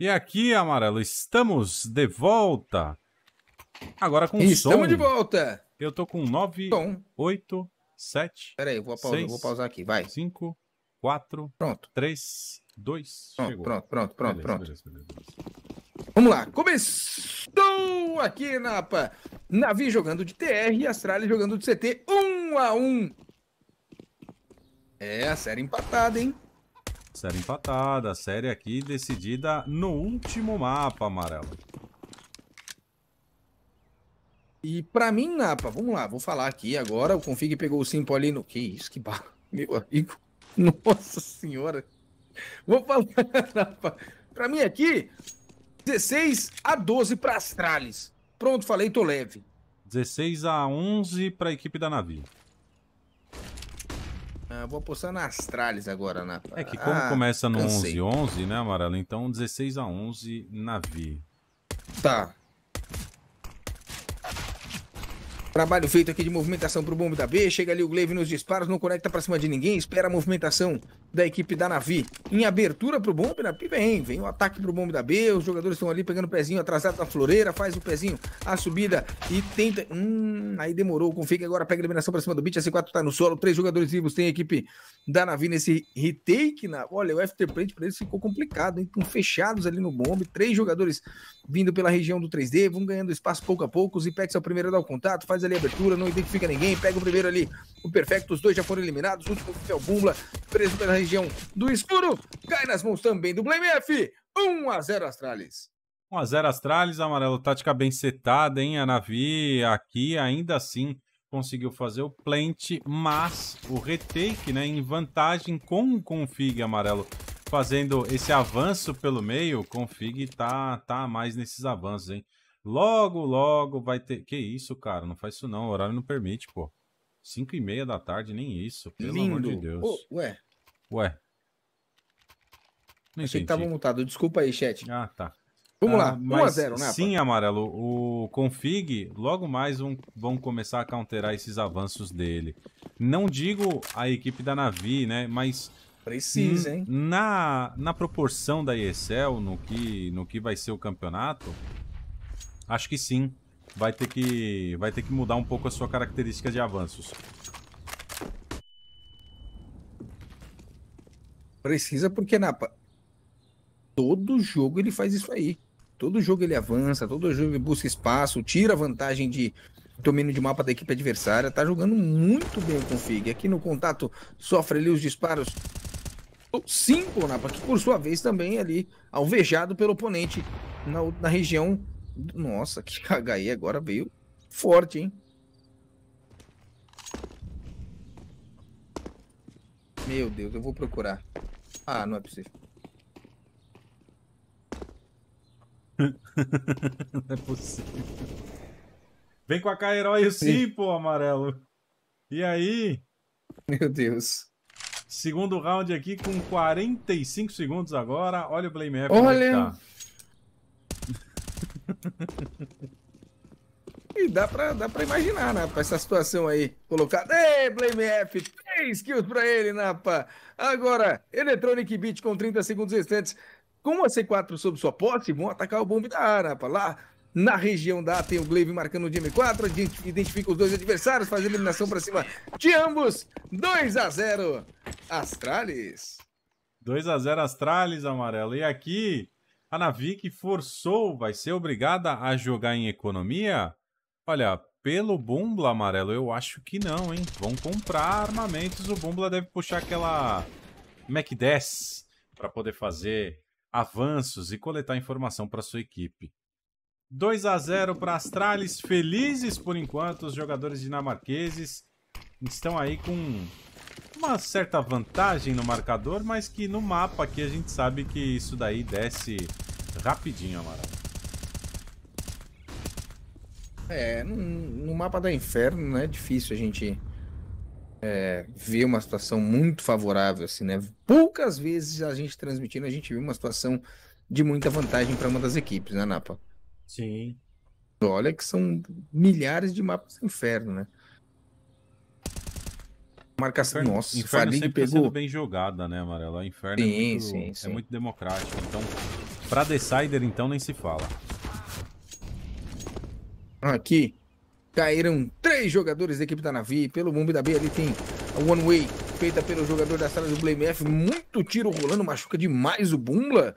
E aqui, Amarelo, estamos de volta. Agora com estamos som. Estamos de volta. Eu tô com 9, 8, 7. Pera vou pausar, vou pausar aqui, vai. 5, 4, 3, 2, pronto, chegou. Pronto, pronto, pronto, beleza, pronto. Beleza, beleza. Vamos lá, começou aqui, Napa. Navi jogando de TR e Astralis jogando de CT, 1 um a 1 um. É, a série empatada, hein? Série empatada, série aqui decidida no último mapa, amarelo. E para mim, Napa, vamos lá, vou falar aqui agora. O Config pegou o Simpo ali no. Que isso, que barro, meu amigo. Nossa senhora. Vou falar, Napa. Pra mim aqui, 16 a 12 para Astralis. Pronto, falei, tô leve. 16 a 11 para a equipe da Navio. Ah, vou apostar na Astralis agora, na. Né, é que como ah, começa no 11 11, né, Amarelo? Então 16 a 11 navio. Tá. Trabalho feito aqui de movimentação pro bombe da B. Chega ali o Glaive nos disparos, não conecta pra cima de ninguém, espera a movimentação da equipe da Navi. Em abertura pro bombe, na vem, vem o ataque pro bombe da B, os jogadores estão ali pegando o pezinho atrasado da floreira, faz o pezinho, a subida e tenta, hum, aí demorou, config agora pega a eliminação pra cima do beat, a C4 tá no solo, três jogadores vivos, tem a equipe da Navi nesse retake, na... olha, o Plate pra eles ficou complicado, hein, com fechados ali no bombe, três jogadores vindo pela região do 3D, vão ganhando espaço pouco a pouco, o Zipex é o primeiro a dar o contato, faz ali a abertura, não identifica ninguém, pega o primeiro ali, o Perfecto, os dois já foram eliminados, o último é o Bumbla, preso pela região do escuro, cai nas mãos também do Blame F. 1 a 0 Astralis. 1x0 Astralis, amarelo, tática bem setada, hein? A Navi aqui ainda assim conseguiu fazer o plant, mas o retake, né, em vantagem com o config amarelo, fazendo esse avanço pelo meio, o config tá, tá mais nesses avanços, hein? Logo, logo vai ter... Que isso, cara, não faz isso não, o horário não permite, pô. 5 e meia da tarde, nem isso, pelo Lindo. amor de Deus. Oh, ué, Ué. Nem Achei que tava mutado. Desculpa aí, chat. Ah, tá. Vamos ah, lá, 1x0, né? Sim, Amarelo, o Config, logo mais vão, vão começar a counterar esses avanços dele. Não digo a equipe da Navi, né? Mas. Precisa, hein? Na, na proporção da ESL, no que, no que vai ser o campeonato, acho que sim. Vai ter que, vai ter que mudar um pouco a sua característica de avanços. Precisa porque Napa todo jogo ele faz isso aí. Todo jogo ele avança, todo jogo ele busca espaço, tira vantagem de domínio de mapa da equipe adversária, tá jogando muito bem o config. Aqui no contato sofre ali os disparos. Cinco, Napa, que por sua vez também é ali alvejado pelo oponente na, na região. Nossa, que HE agora veio forte, hein? Meu Deus, eu vou procurar. Ah, não é possível. não é possível. Vem com a K-Herói sim, sim, pô, amarelo. E aí? Meu Deus. Segundo round aqui com 45 segundos agora. Olha o Blame F. É Olha! Tá. dá pra, dá pra imaginar, né? essa situação aí colocada. Ei, Blame F, 3 kills pra ele, Napa. Né, Agora, Electronic Beat com 30 segundos restantes. Com a C4 sob sua posse, vão atacar o bombe da A, Napa. Lá na região da A tem o Glaive marcando o de M4. Identifica os dois adversários, faz eliminação pra cima de ambos. 2 a 0 Astralis. 2 a 0 Astralis, amarelo. E aqui. A Navic forçou, vai ser obrigada a jogar em economia? Olha, pelo Bumbla, amarelo, eu acho que não, hein? Vão comprar armamentos, o Bumbla deve puxar aquela Mac 10 para poder fazer avanços e coletar informação para sua equipe. 2 a 0 para Astralis, felizes por enquanto, os jogadores dinamarqueses estão aí com uma certa vantagem no marcador, mas que no mapa aqui a gente sabe que isso daí desce rapidinho, Amaral. É, no mapa do inferno não né, é difícil a gente é, ver uma situação muito favorável, assim, né? Poucas vezes a gente transmitindo, a gente viu uma situação de muita vantagem para uma das equipes, né, Napa? Sim. Olha que são milhares de mapas do inferno, né? Marcação, inferno, nossa, inferno sempre tá pegou... sendo bem jogada, né, Amarelo? inferno é sim, é, muito, sim, sim. é muito democrático, então para Decider, então, nem se fala. Aqui caíram três jogadores da equipe da Navi. Pelo bombe da B ali tem a One Way feita pelo jogador da sala do Blame F. Muito tiro rolando, machuca demais o Bumla.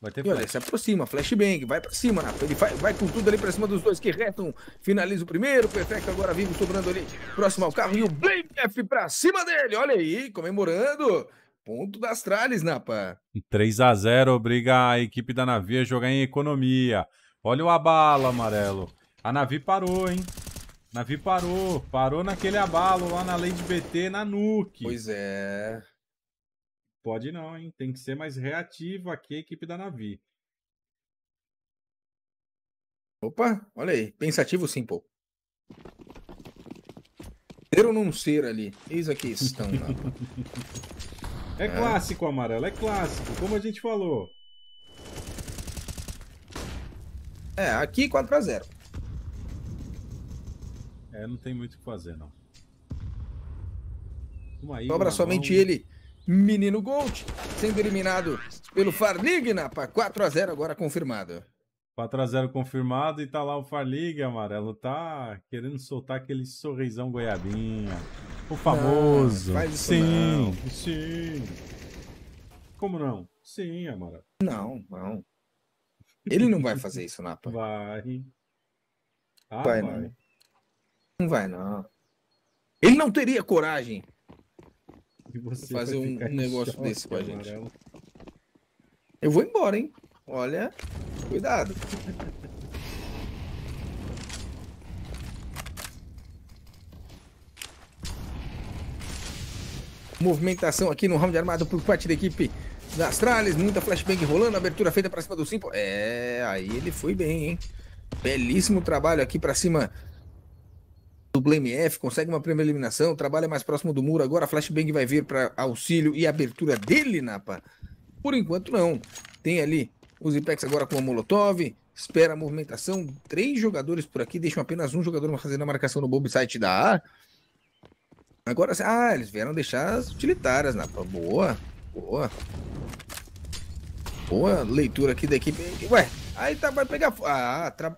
Vai ter e olha, se aproxima, flashbang, vai pra cima, Napa. Ele vai, vai com tudo ali pra cima dos dois que retam. Finaliza o primeiro, perfeito agora vivo, sobrando ali. Próximo ao carro e o Blame F pra cima dele. Olha aí, comemorando. Ponto das tralhas, Napa. 3 a 0 obriga a equipe da Navia a jogar em economia. Olha o abalo amarelo. A navi parou, hein? A parou. Parou naquele abalo lá na Lady BT, na Nuke. Pois é. Pode não, hein? Tem que ser mais reativa aqui a equipe da Navi. Opa, olha aí. Pensativo sim pô. Ser ou não ser ali. Eis aqui estão. é clássico, amarelo. É clássico. Como a gente falou. É, aqui 4 x 0 É, não tem muito o que fazer, não. Aí, Sobra somente mão. ele, menino Gold, sendo eliminado pelo Farligna para 4 x 0 agora confirmado. 4 x 0 confirmado e tá lá o Farliga, amarelo, tá querendo soltar aquele sorrisão goiabinha. O ah, famoso. Não, sim, não. sim. Como não? Sim, amarelo. Não, não. Ele não vai fazer isso, Napa. Vai. Ah, vai, vai. Não. não vai, não. Ele não teria coragem de fazer um, negócio desse com a gente. Amarelo. Eu vou embora, hein? Olha, cuidado. Movimentação aqui no round armado por parte da equipe efeitos muita flashbang rolando, abertura feita para cima do Simple. É, aí ele foi bem, hein? Belíssimo trabalho aqui para cima do Blame F, consegue uma primeira eliminação, trabalha é mais próximo do muro agora, flashbang vai vir para auxílio e abertura dele, Napa. Por enquanto não. Tem ali os Ipex agora com a Molotov, espera a movimentação, três jogadores por aqui, deixam apenas um jogador fazendo a marcação no bomb site da A. Agora, ah, eles vieram deixar as utilitárias, Napa. Boa. Boa. Boa leitura aqui da equipe. Ué, aí tá, vai pegar... Ah, tra...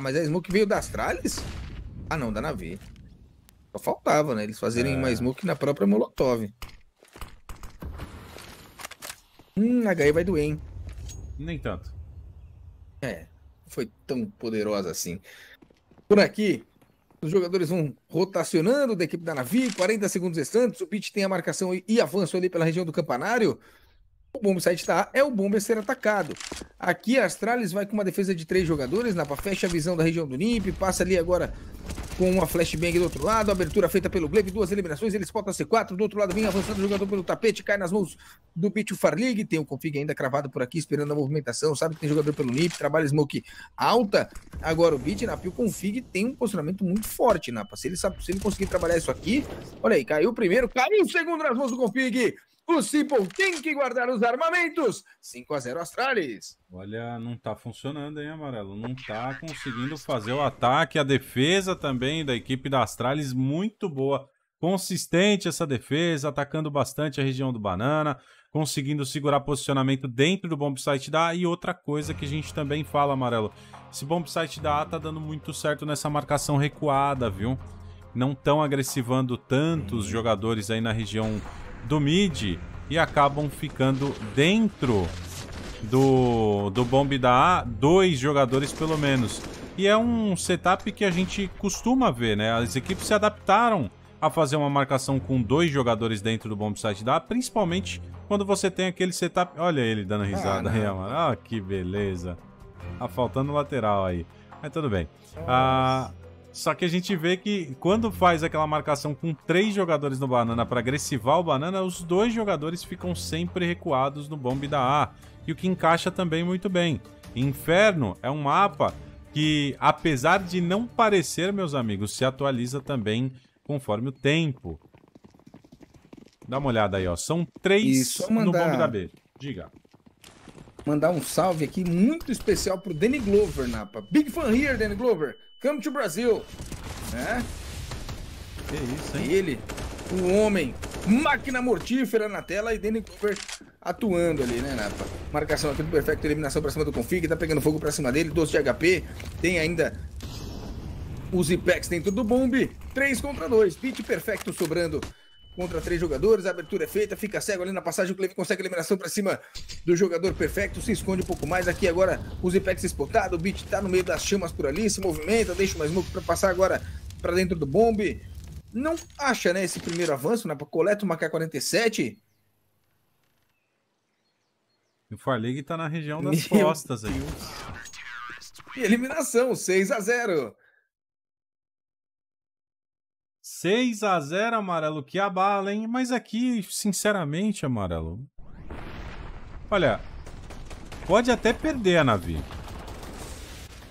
mas a Smoke veio das tralhas? Ah, não, dá na V. Só faltava, né? Eles fazerem é. uma Smoke na própria Molotov. Hum, HE vai doer, hein? Nem tanto. É, foi tão poderosa assim. Por aqui, os jogadores vão rotacionando da equipe da Navi, 40 segundos restantes. O Pitch tem a marcação e avanço ali pela região do campanário. O bomba site está é o bomber ser atacado. Aqui a Astralis vai com uma defesa de três jogadores. na fecha a visão da região do NIMP, passa ali agora com uma flashbang do outro lado, abertura feita pelo Blake, duas eliminações, ele spota C4, do outro lado vem avançando o jogador pelo tapete, cai nas mãos do Bicho Farlig, tem o config ainda cravado por aqui, esperando a movimentação, sabe que tem jogador pelo NIP, trabalha smoke alta, agora o Bit na Pio Config tem um posicionamento muito forte, Napa, se ele, sabe, se ele conseguir trabalhar isso aqui, olha aí, caiu o primeiro, caiu o segundo nas mãos do Config, o Simple tem que guardar os armamentos. 5 a 0 Astralis. Olha, não tá funcionando, hein, Amarelo? Não tá conseguindo fazer o ataque. A defesa também da equipe da Astralis, muito boa. Consistente essa defesa, atacando bastante a região do Banana, conseguindo segurar posicionamento dentro do bomb site da A. E outra coisa que a gente também fala, Amarelo, esse bomb site da A tá dando muito certo nessa marcação recuada, viu? Não tão agressivando tantos jogadores aí na região do mid e acabam ficando dentro do, do bombe da A, dois jogadores pelo menos. E é um setup que a gente costuma ver, né? As equipes se adaptaram a fazer uma marcação com dois jogadores dentro do bomb site da A, principalmente quando você tem aquele setup... Olha ele dando ah, risada né? ah, aí, mano. Ah, que beleza. Tá faltando lateral aí. Mas tudo bem. Ah, só que a gente vê que quando faz aquela marcação com três jogadores no banana para agressivar o banana, os dois jogadores ficam sempre recuados no bombe da A. E o que encaixa também muito bem. Inferno é um mapa que, apesar de não parecer, meus amigos, se atualiza também conforme o tempo. Dá uma olhada aí, ó. São três mandar... no bombe da B. Diga. Mandar um salve aqui muito especial pro Danny Glover, Napa. Big fan here, Danny Glover. Come to Brasil, né? Que isso, hein? Ele, o homem, máquina mortífera na tela e Danny Cooper atuando ali, né, Napa? marcação aqui do perfeito, eliminação pra cima do config, tá pegando fogo pra cima dele, 12 de HP, tem ainda os Ipex dentro do bombe, 3 contra 2, pit perfeito sobrando contra três jogadores, a abertura é feita, fica cego ali na passagem, o Cleve consegue eliminação para cima do jogador perfeito, se esconde um pouco mais aqui agora, os Ipex exportado, o Beat tá no meio das chamas por ali, se movimenta, deixa mais smoke para passar agora para dentro do bombe. Não acha, né, esse primeiro avanço, né, coleta uma K-47. O Farlig tá na região das Meu costas aí. E eliminação, 6 a 0 6 a 0 amarelo, que abala, hein? Mas aqui, sinceramente, amarelo... Olha, pode até perder a nave,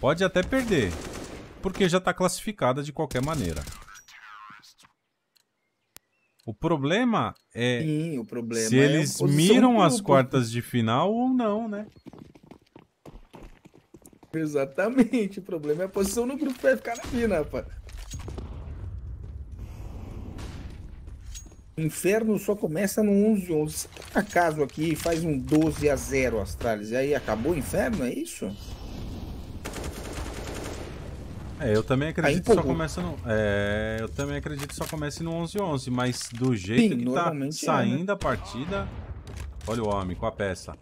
Pode até perder. Porque já está classificada de qualquer maneira. O problema é Sim, o problema se é eles miram as quartas de final ou não, né? Exatamente, o problema é a posição no grupo vai ficar na mina, né, rapaz. O Inferno só começa no 11 11. acaso aqui faz um 12 a 0 Astralis e aí acabou o inferno, é isso? É, eu também acredito que só começa no é, eu também acredito que só comece no 11 11, mas do jeito Sim, que tá saindo é, né? a partida, olha o homem com a peça.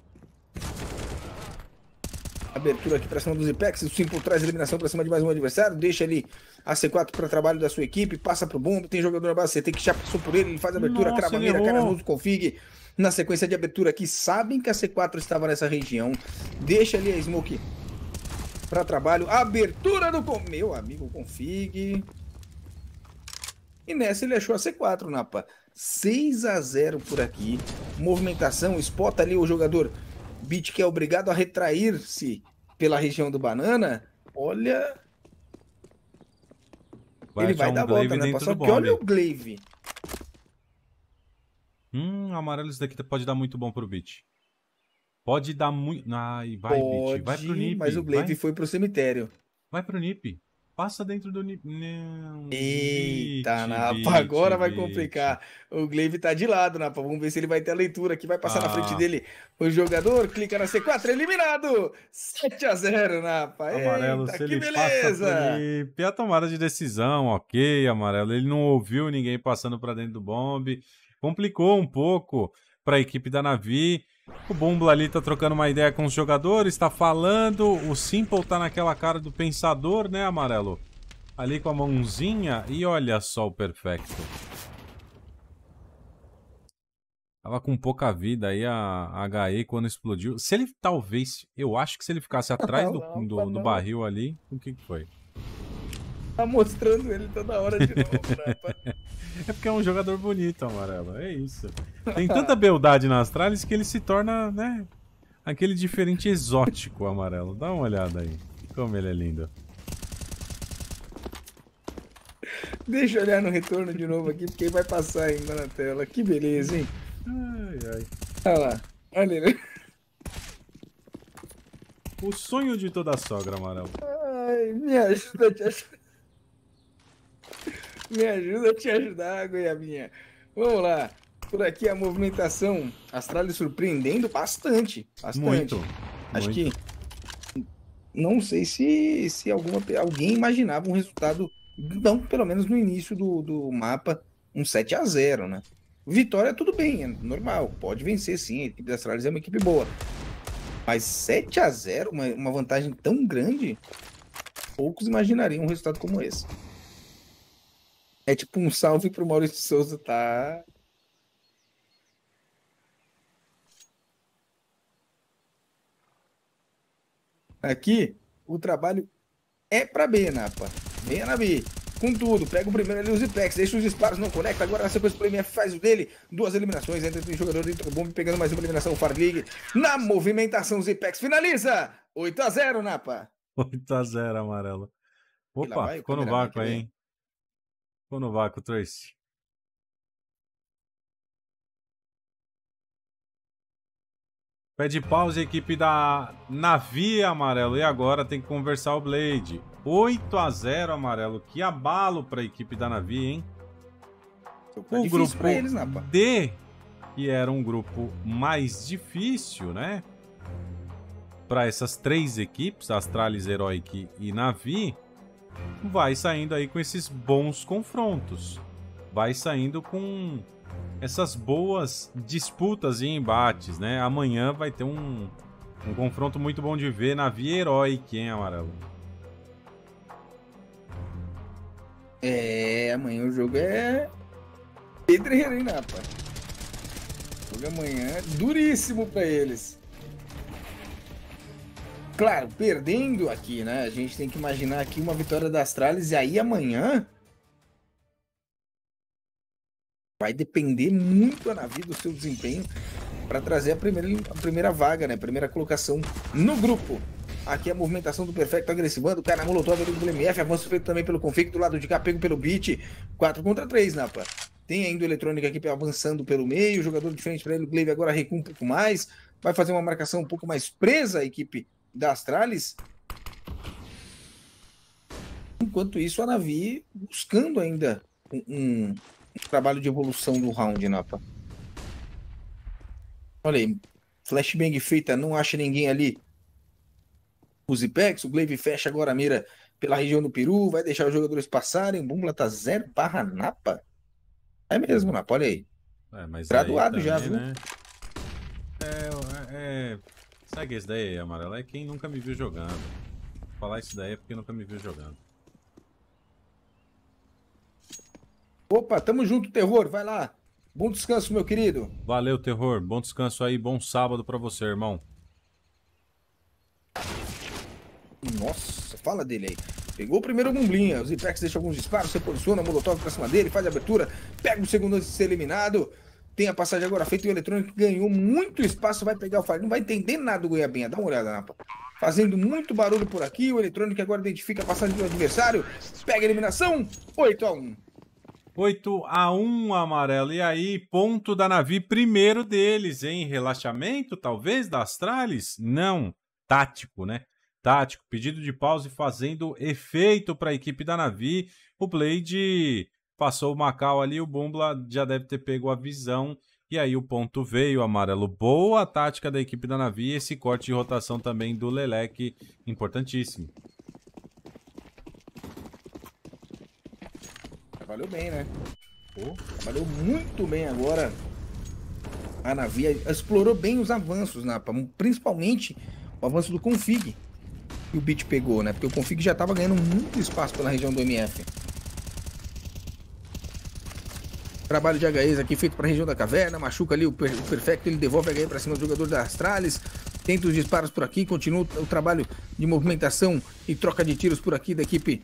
Abertura aqui para cima dos Ipex, 5 por eliminação para cima de mais um adversário, deixa ali a C4 para trabalho da sua equipe, passa pro o bombo, tem jogador na base tem que já passou por ele, ele faz a abertura, Nossa, crava mira, cara nas do config. Na sequência de abertura aqui, sabem que a C4 estava nessa região, deixa ali a Smoke para trabalho, abertura do... Meu amigo config... E nessa ele achou a C4, Napa. 6 a 0 por aqui. Movimentação, spota ali o jogador Bit que é obrigado a retrair-se pela região do banana, olha. Vai ele vai dar um volta, né? Só porque olha o Glaive. Hum, amarelo, isso daqui tá, pode dar muito bom pro Bit. Pode dar muito. Ai, vai, pode, Vai pro Nip. Mas o Glaive foi pro cemitério. Vai pro Nip passa dentro do. Não. Né, Eita, Napa, agora vai complicar. O Glaive tá de lado, Napa. Vamos ver se ele vai ter a leitura aqui. Vai passar ah. na frente ah. dele o jogador, clica na C4, eliminado! 7 a 0 Napa. Amarelo, Eita, se ele beleza! Pia tomada de decisão, ok, amarelo. Ele não ouviu ninguém passando para dentro do bombe. Complicou um pouco para a equipe da Navi. O Bumble ali tá trocando uma ideia com os jogadores, tá falando. O Simple tá naquela cara do pensador, né, Amarelo? Ali com a mãozinha. E olha só o Perfecto. Tava com pouca vida aí a, HE quando explodiu. Se ele talvez... Eu acho que se ele ficasse atrás do, do, tá do barril ali... O que que foi? tá mostrando ele toda hora de novo, rapaz. É porque é um jogador bonito, amarelo. É isso. Tem tanta beldade na Astralis que ele se torna, né? Aquele diferente exótico amarelo. Dá uma olhada aí. Como ele é lindo. Deixa eu olhar no retorno de novo aqui, porque vai passar ainda na tela. Que beleza, hein? Ai, ai. Olha lá. Olha ele. O sonho de toda a sogra, Amarelo. Ai, me ajuda a te ajudar. Me ajuda a te ajudar, goiabinha. Vamos lá. Por aqui a movimentação Astralis é surpreendendo bastante. bastante. Muito. Acho muito. que. Não sei se, se alguma, alguém imaginava um resultado, não, pelo menos no início do, do mapa, um 7 a 0 né? Vitória, tudo bem, é normal, pode vencer sim. A equipe da Astralis é uma equipe boa. Mas 7 a 0 uma, uma vantagem tão grande, poucos imaginariam um resultado como esse. É tipo um salve pro Maurício Souza, tá? Aqui, o trabalho é pra B, Napa. Vem é na B. Com tudo, pega o primeiro ali, os Ipex, deixa os disparos, não conecta. Agora a sequência pro MF faz o dele. Duas eliminações, entra o jogador dentro do bombe, pegando mais uma eliminação. O Farlig na movimentação, os Ipex finaliza. 8 a 0 Napa. 8 a 0 amarelo. Opa, vai, ficou no vácuo aí, hein? Ficou no vácuo, Pede pausa a equipe da Navi Amarelo. E agora tem que conversar o Blade. 8 a 0 Amarelo. Que abalo para a equipe da Navi, hein? Então, tá o grupo eles, né, D, que era um grupo mais difícil, né? Para essas três equipes, Astralis, Heroic e Navi vai saindo aí com esses bons confrontos, vai saindo com essas boas disputas e embates, né? Amanhã vai ter um, um confronto muito bom de ver na Via Heroic, hein, Amarelo? É, amanhã o jogo é pedreiro, hein, Napa? O jogo amanhã é duríssimo para eles claro, perdendo aqui, né? A gente tem que imaginar aqui uma vitória da Astralis e aí amanhã vai depender muito a Navi do seu desempenho para trazer a primeira, a primeira vaga, né? Primeira colocação no grupo. Aqui a movimentação do Perfecto agressivando, cara, Molotov do MF, avanço feito também pelo Config, do lado de cá, pego pelo Beat, 4 contra 3, Napa. Né, tem ainda o Eletrônica aqui avançando pelo meio, jogador de frente para ele, o Gleve agora recua um pouco mais, vai fazer uma marcação um pouco mais presa a equipe da Astralis. Enquanto isso, a Navi buscando ainda um, um, trabalho de evolução do round, Napa. Olha aí, flashbang feita, não acha ninguém ali. Os Ipex, o Glaive fecha agora a mira pela região do Peru, vai deixar os jogadores passarem. O Bumbla tá zero barra Napa. É mesmo, Napa, olha aí. É, Graduado já, né? viu? É, é, é Segue esse daí, Amarelo. É quem nunca me viu jogando. Falar isso daí é porque nunca me viu jogando. Opa, tamo junto, Terror. Vai lá. Bom descanso, meu querido. Valeu, Terror. Bom descanso aí. Bom sábado pra você, irmão. Nossa, fala dele aí. Pegou o primeiro bumblinha. Os Ipex deixam alguns disparos, você posiciona Molotov pra cima dele, faz a abertura, pega o segundo antes de ser eliminado tem a passagem agora feita o eletrônico ganhou muito espaço, vai pegar o Fagner, não vai entender nada do Goiabinha, dá uma olhada, na né, Fazendo muito barulho por aqui, o eletrônico agora identifica a passagem do adversário, pega a eliminação, 8 a 1 8 a 1 amarelo. E aí, ponto da Navi, primeiro deles, hein? Relaxamento, talvez, da Astralis? Não. Tático, né? Tático. Pedido de pause fazendo efeito para a equipe da Navi. O Blade Passou o Macau ali, o Bumbla já deve ter pego a visão. E aí o ponto veio, amarelo. Boa tática da equipe da Navi. Esse corte de rotação também do Leleque, importantíssimo. Trabalhou bem, né? Pô, trabalhou muito bem agora. A Navi explorou bem os avanços, Napa. Né, Principalmente o avanço do config. E o Bit pegou, né? Porque o config já estava ganhando muito espaço pela região do MF. Trabalho de HEs aqui feito para a região da caverna. Machuca ali o, per o perfecto. Ele devolve a HE para cima do jogador da Astralis. Tenta os disparos por aqui. Continua o trabalho de movimentação e troca de tiros por aqui da equipe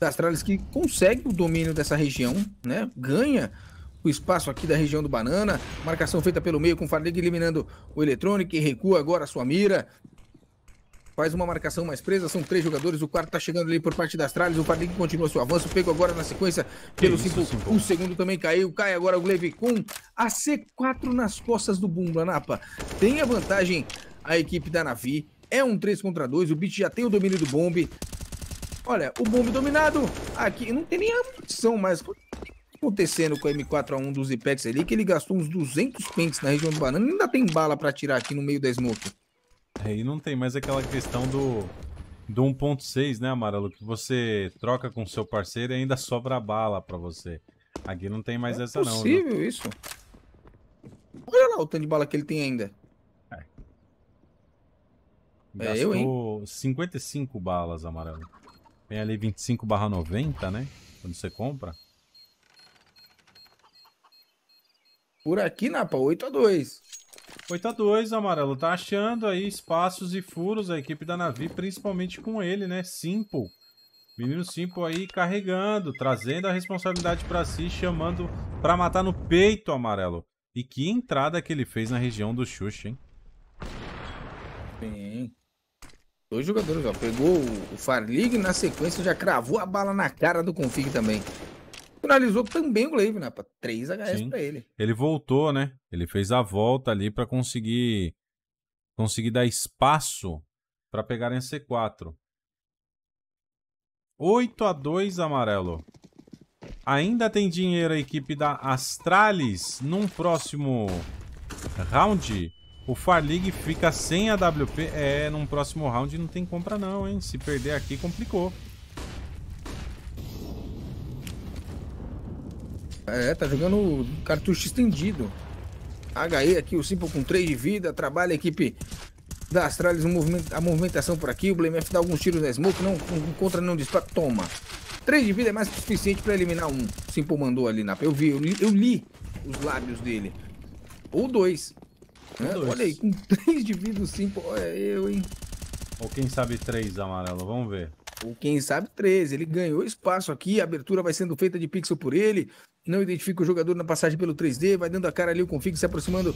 da Astralis que consegue o domínio dessa região, né? Ganha o espaço aqui da região do Banana. Marcação feita pelo meio com o Fardig eliminando o Eletrônico e recua agora a sua mira. Faz uma marcação mais presa, são três jogadores. O quarto tá chegando ali por parte das tralhas. O Patrick continua seu avanço, pego agora na sequência pelo Simple. O segundo também caiu. Cai agora o Gleve com a C4 nas costas do Bumba, Napa. Tem a vantagem a equipe da Navi. É um 3 contra 2. O Beat já tem o domínio do bombe Olha, o bombe dominado. Aqui não tem nem a opção mais tá acontecendo com a M4A1 dos Ipex ali, que ele gastou uns 200 pentes na região do banana, ainda tem bala para tirar aqui no meio da smoke. Aí é, não tem mais aquela questão do, do 1.6, né, Amarelo? Que você troca com seu parceiro e ainda sobra bala pra você. Aqui não tem mais é essa não. É possível isso? Olha lá o tanto de bala que ele tem ainda. É. Gastou é eu, hein? 55 balas, Amarelo. Tem ali 25 barra 90, né? Quando você compra. Por aqui, Napa, 8 a 2 8 x 2 Amarelo tá achando aí espaços e furos a equipe da Navi, principalmente com ele, né? Simple. Menino Simple aí carregando, trazendo a responsabilidade para si, chamando para matar no peito, Amarelo. E que entrada que ele fez na região do Xuxa, hein? Bem... Dois jogadores, ó. Pegou o Farlig na sequência, já cravou a bala na cara do Config também finalizou também o Levi né? 3 HS Sim. pra ele. Ele voltou, né? Ele fez a volta ali para conseguir conseguir dar espaço para pegar em C4. 8 a 2 amarelo. Ainda tem dinheiro a equipe da Astralis num próximo round. O Farlig fica sem a WP. É, num próximo round não tem compra não, hein? Se perder aqui, complicou. É, tá jogando cartucho estendido. HE aqui, o Simple com 3 de vida, trabalha a equipe da Astralis, um movimento, a movimentação por aqui, o Blemef dá alguns tiros na Smoke, não encontra, não dispara, toma. 3 de vida é mais que suficiente para eliminar um. Simple mandou ali na... Eu vi, eu li, eu li os lábios dele. Ou dois. Né? dois. Olha aí, com 3 de vida o Simple, olha eu, hein. Ou quem sabe 3, Amarelo, vamos ver. Ou quem sabe 3. ele ganhou espaço aqui, a abertura vai sendo feita de pixel por ele, não identifica o jogador na passagem pelo 3D, vai dando a cara ali o config, se aproximando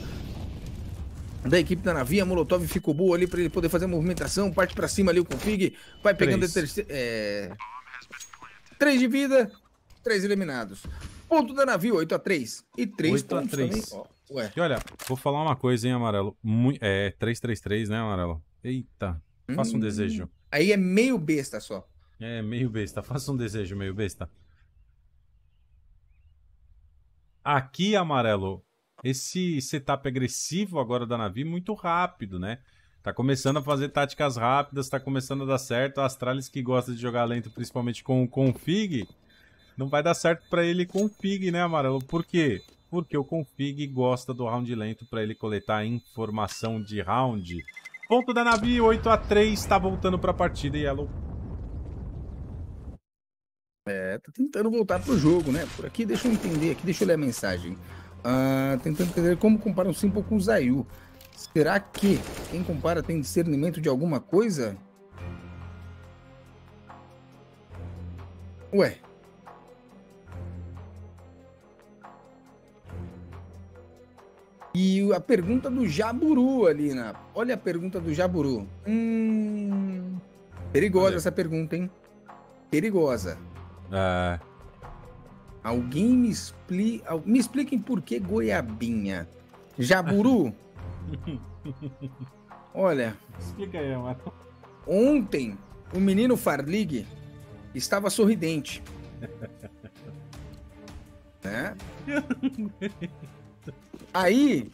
da equipe da Navia, Molotov ficou boa ali para ele poder fazer a movimentação, parte para cima ali o config, vai pegando três. a terceira... É... Três de vida, três eliminados. Ponto da Navio, 8x3. E 3 8 pontos 3. também. ué. E olha, vou falar uma coisa, hein, Amarelo. Muito, é, 3-3-3, né, Amarelo? Eita, faça hum, um desejo. Aí é meio besta só. É, meio besta. Faça um desejo meio besta. Aqui, Amarelo, esse setup agressivo agora da Navi muito rápido, né? Tá começando a fazer táticas rápidas, tá começando a dar certo. A Astralis que gosta de jogar lento, principalmente com o Config, não vai dar certo para ele com o Config, né, Amarelo? Por quê? Porque o Config gosta do round lento para ele coletar informação de round. Ponto da Navi, 8 a 3 tá voltando para a partida e ela é é, tá tentando voltar pro jogo, né? Por aqui, deixa eu entender aqui, deixa eu ler a mensagem. Ah, tentando entender como compara o Simple com o Zayu. Será que quem compara tem discernimento de alguma coisa? Ué. E a pergunta do Jaburu, Alina. Né? Olha a pergunta do Jaburu. Hum. Perigosa Valeu. essa pergunta, hein? Perigosa. É. Alguém me explica. Me expliquem por que goiabinha. Jaburu? Olha. Explica aí, mano. Ontem, o menino Farlig estava sorridente. né? Aí,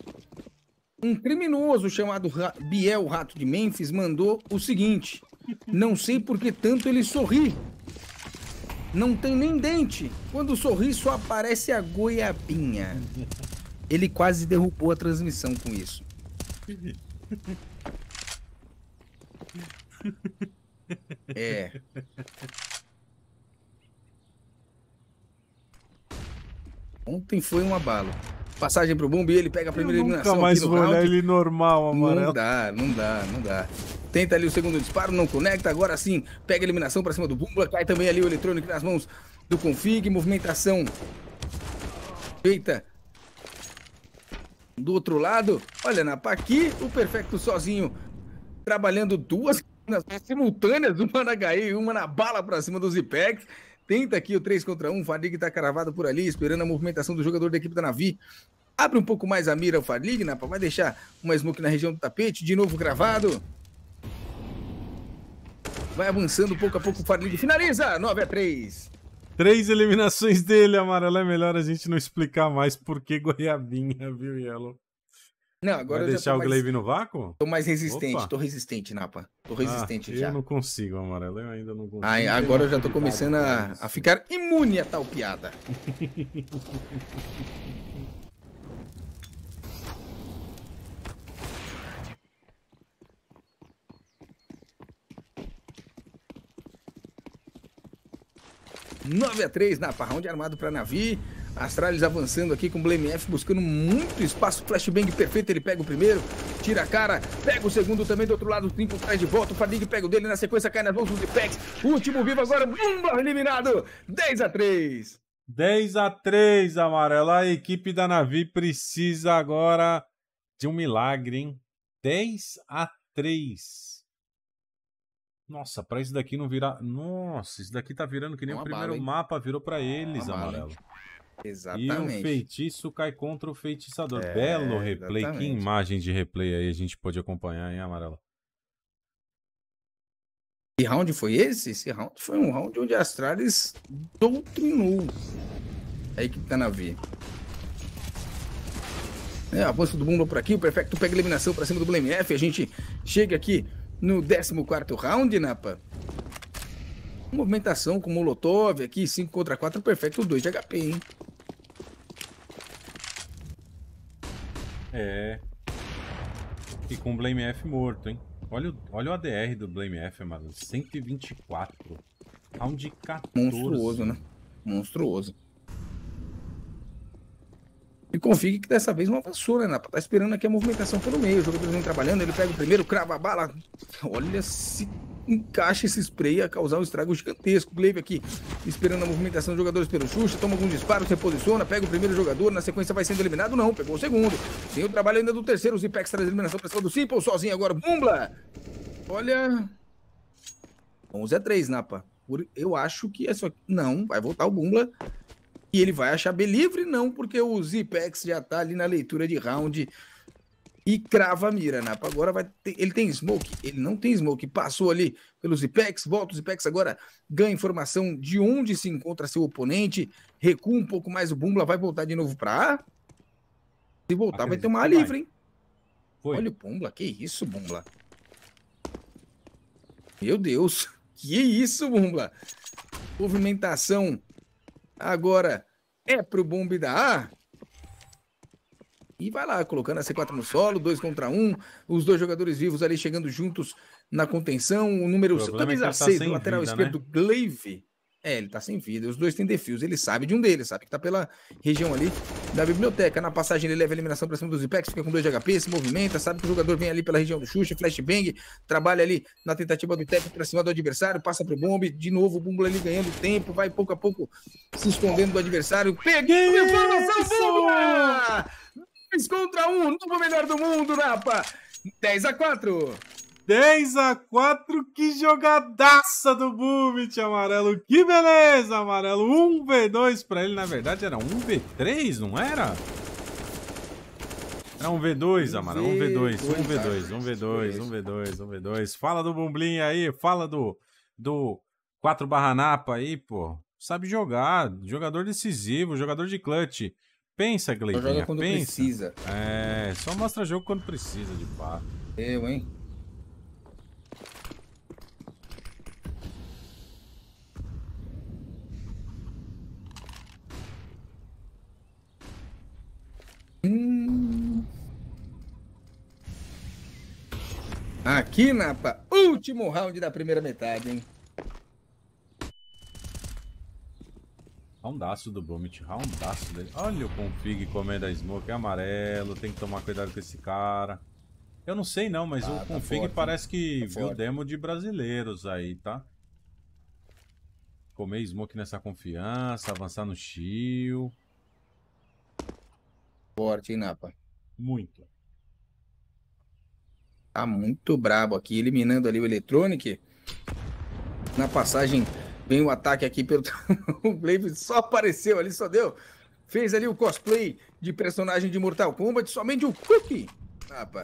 um criminoso chamado Ra Biel Rato de Memphis mandou o seguinte: Não sei por que tanto ele sorri não tem nem dente. Quando sorri, só aparece a goiabinha. Ele quase derrubou a transmissão com isso. É. Ontem foi um abalo. Passagem pro bombe e ele pega a primeira eliminação. Nunca mais vou olhar ele normal, amarelo. Não dá, não dá, não dá. Tenta ali o segundo disparo, não conecta. Agora sim, pega a eliminação para cima do Bumbla. Cai também ali o eletrônico nas mãos do Config. Movimentação feita do outro lado. Olha, Napa, aqui o Perfecto sozinho trabalhando duas simultâneas, uma na HE e uma na bala para cima dos Zipex. Tenta aqui o 3 contra 1. Fadig está cravado por ali, esperando a movimentação do jogador da equipe da Navi. Abre um pouco mais a mira o Fadig, Napa. Vai deixar uma smoke na região do tapete. De novo gravado vai avançando pouco a pouco o Farlig. Finaliza! 9 a 3 Três eliminações dele, Amarelo. É melhor a gente não explicar mais por que goiabinha, viu, Yellow? Não, agora Vai deixar o mais... Glaive no vácuo? Tô mais resistente, Opa. tô resistente, Napa. Tô resistente ah, já. Eu não consigo, amarelo, eu ainda não consigo. Ai, agora eu já tô começando a, a ficar imune a tal piada. 9 a 3 na parra, onde é armado para Navi. Astralis avançando aqui com o BlameF, buscando muito espaço. Flashbang perfeito, ele pega o primeiro, tira a cara, pega o segundo também do outro lado. O Trimpo traz de volta, o Fadig pega o dele, na sequência cai nas mãos do Zipex. Último vivo agora, bumba, eliminado. 10 a 3 10 a 3 Amarela. A equipe da Navi precisa agora de um milagre, hein? 10 a 3 nossa, pra isso daqui não virar. Nossa, isso daqui tá virando que nem é Uma o primeiro bala, mapa virou pra é eles, Uma amarelo. exatamente. E o feitiço cai contra o feitiçador. É, Belo replay. Exatamente. Que imagem de replay aí a gente pode acompanhar, hein, amarelo? Que round foi esse? Esse round foi um round onde a Astralis doutrinou é a equipe tá na V. É, avanço do Bumba por aqui, o Perfecto pega eliminação para cima do Blame F. A gente chega aqui no 14º round, Napa. Movimentação com Molotov aqui, 5 contra 4, perfeito, 2 de HP, hein? É. E com o Blame F morto, hein? Olha o, olha o ADR do Blame F, mano. 124. Round 14. Monstruoso, né? Monstruoso. E config que dessa vez não é avançou, né, Napa? Tá esperando aqui a movimentação pelo meio. O jogador vem trabalhando, ele pega o primeiro, crava a bala. Olha se encaixa esse spray a causar um estrago gigantesco. Glaive aqui esperando a movimentação dos jogadores pelo Xuxa. toma algum disparo, se pega o primeiro jogador, na sequência vai sendo eliminado. Não, pegou o segundo. Sim, o trabalho ainda do terceiro. Os Ipex traz a eliminação pra cima do Simple, sozinho agora. Bumbla! Olha. 11 a 3, Napa. Eu acho que é só. Não, vai voltar o Bumbla. E ele vai achar Belivre, não, porque o Zipex já tá ali na leitura de round e crava a mira, Napa. Agora vai ter... ele tem smoke? Ele não tem smoke. Passou ali pelo Zipex, volta o Zipex agora, ganha informação de onde se encontra seu oponente, recua um pouco mais o Bumbla, vai voltar de novo para A. Se voltar, Acredito vai ter uma A livre, hein? Foi. Olha o Bumbla, que isso, Bumbla. Meu Deus, que isso, Bumbla. Movimentação Agora é pro bombe da A. E vai lá, colocando a C4 no solo, dois contra um, os dois jogadores vivos ali chegando juntos na contenção. O número o é tá lateral vida, né? esquerdo, né? Glaive, é, ele tá sem vida. Os dois têm defios. Ele sabe de um deles, sabe que tá pela região ali da biblioteca. Na passagem ele leva a eliminação pra cima dos Ipex, fica com 2 de HP, se movimenta, sabe que o jogador vem ali pela região do Xuxa, flashbang, trabalha ali na tentativa do Tec pra cima do adversário, passa pro bombe, de novo o Bumble ali ganhando tempo, vai pouco a pouco se escondendo do adversário. Peguei! Informação! 2 contra 1, um, novo melhor do mundo, Napa! Né, 10 a 4! 10 a 4 que jogadaça do Bubit, amarelo. Que beleza, amarelo. 1v2 pra ele, na verdade era 1v3, não era? Era 1 V2, amarelo. 1 V2, 1 V2, 1 V2, 1 V2, um V2. Fala do Bumblin aí, fala do, do 4 barra Napa aí, pô. Sabe jogar, jogador decisivo, jogador de clutch. Pensa, Gleidinha, pensa. Joga quando precisa. É, só mostra jogo quando precisa, de fato. Eu, hein? Hum... Aqui, Napa, último round da primeira metade, hein? Roundaço do Blumit, roundaço dele. Olha o config comendo a smoke, é amarelo, tem que tomar cuidado com esse cara. Eu não sei não, mas ah, o tá config forte, parece que tá viu forte. demo de brasileiros aí, tá? Comer smoke nessa confiança, avançar no shield forte, hein, Napa? Muito. Tá muito brabo aqui, eliminando ali o Electronic. Na passagem, vem o ataque aqui pelo. o Blade só apareceu ali, só deu. Fez ali o cosplay de personagem de Mortal Kombat, somente o Cookie. Napa.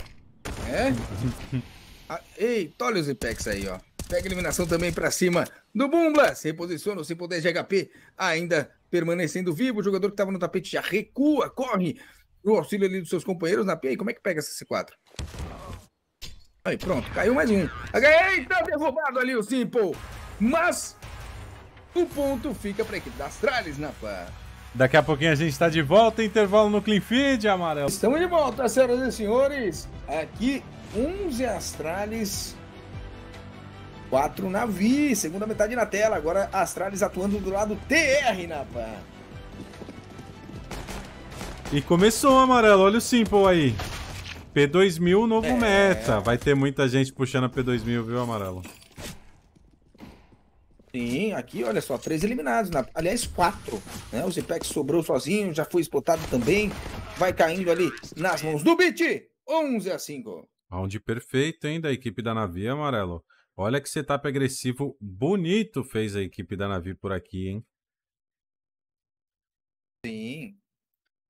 É? ah, eita, olha os Ipex aí, ó. Pega eliminação também para cima do Bumbla. Se reposiciona, se puder de HP. Ainda permanecendo vivo, o jogador que estava no tapete já recua, corre o auxílio ali dos seus companheiros na pia. E como é que pega essa C4? Aí, pronto, caiu mais um. Eita, derrubado ali o Simple. Mas o ponto fica para a equipe das Trales, Napa. Né, Daqui a pouquinho a gente está de volta, intervalo no Clean Feed, Amarelo. Estamos de volta, senhoras e senhores. Aqui, 11 Astrales quatro navios, segunda metade na tela, agora Astralis atuando do lado TR, Napa. E começou, Amarelo, olha o Simple aí. P2000, novo é... meta. Vai ter muita gente puxando a P2000, viu, Amarelo? Sim, aqui, olha só, três eliminados. Na... Aliás, quatro. Né? O Zipex sobrou sozinho, já foi espotado também. Vai caindo ali nas mãos do Bit. 11 a 5. Round perfeito, hein, da equipe da Navia, Amarelo. Olha que setup agressivo bonito fez a equipe da Navi por aqui, hein? Sim.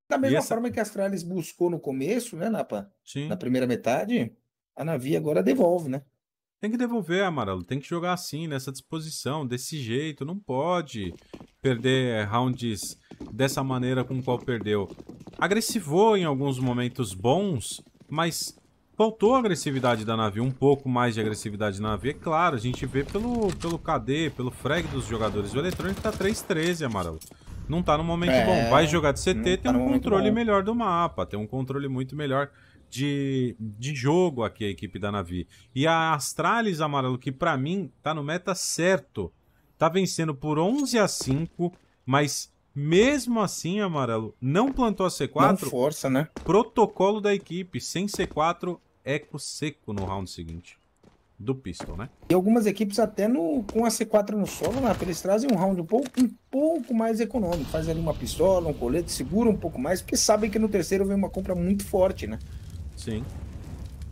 Da mesma essa... forma que a Astralis buscou no começo, né, Napa? Sim. Na primeira metade, a Navi agora devolve, né? Tem que devolver, Amarelo. Tem que jogar assim, nessa disposição, desse jeito. Não pode perder rounds dessa maneira com o qual perdeu. Agressivou em alguns momentos bons, mas Faltou agressividade da nave, um pouco mais de agressividade da nave. É claro, a gente vê pelo, pelo KD, pelo frag dos jogadores. O eletrônico tá 3-13, Amarelo. Não tá no momento é, bom. Vai jogar de CT, tem tá um controle melhor do mapa, tem um controle muito melhor de, de jogo aqui a equipe da Navi. E a Astralis Amarelo, que para mim tá no meta certo, tá vencendo por 11 a 5, mas mesmo assim, Amarelo, não plantou a C4. Não força, né? Protocolo da equipe, sem C4 eco seco no round seguinte. Do pistol, né? E algumas equipes até no, com a C4 no solo, né? eles trazem um round um pouco, um pouco mais econômico. Fazem ali uma pistola, um colete, segura um pouco mais, porque sabem que no terceiro vem uma compra muito forte, né? Sim.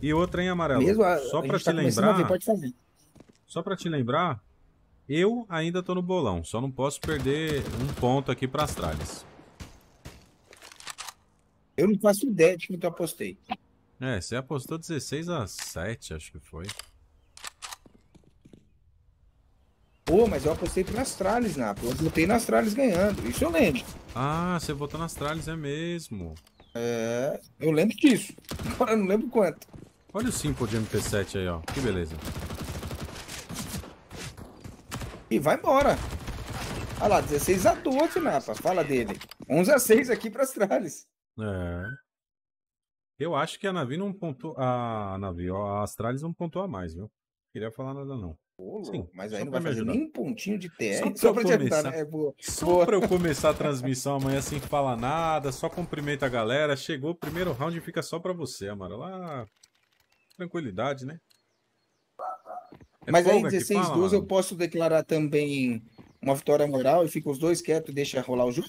E outra em amarelo. Mesmo a, só para tá te tá lembrar. Ver, pode fazer. Só para te lembrar, eu ainda tô no bolão, só não posso perder um ponto aqui para as tralhas. Eu não faço ideia de que eu apostei. É, você apostou 16 a 7, acho que foi. Pô, mas eu apostei pro Astralis, Napa. Eu botei na Astralis ganhando. Isso eu lembro. Ah, você botou na Astralis, é mesmo. É, eu lembro disso. Agora eu não lembro quanto. Olha o Simple de MP7 aí, ó. Que beleza. E vai embora. Olha lá, 16 a 12, Napa. Fala dele. 11 a 6 aqui pra Astralis. É. Eu acho que a Navi não pontuou, A Navi, a Astralis não a mais, viu? Não queria falar nada, não. Pô, Sim, mas aí não vai fazer nem um pontinho de TR só pra, só pra começar, né? Boa. Só pra eu começar a transmissão amanhã sem falar nada, só cumprimenta a galera. Chegou o primeiro round e fica só pra você, Amara. Lá. Tranquilidade, né? É mas aí, 16 12 eu posso declarar também uma vitória moral e fica os dois quietos e deixa rolar o jogo?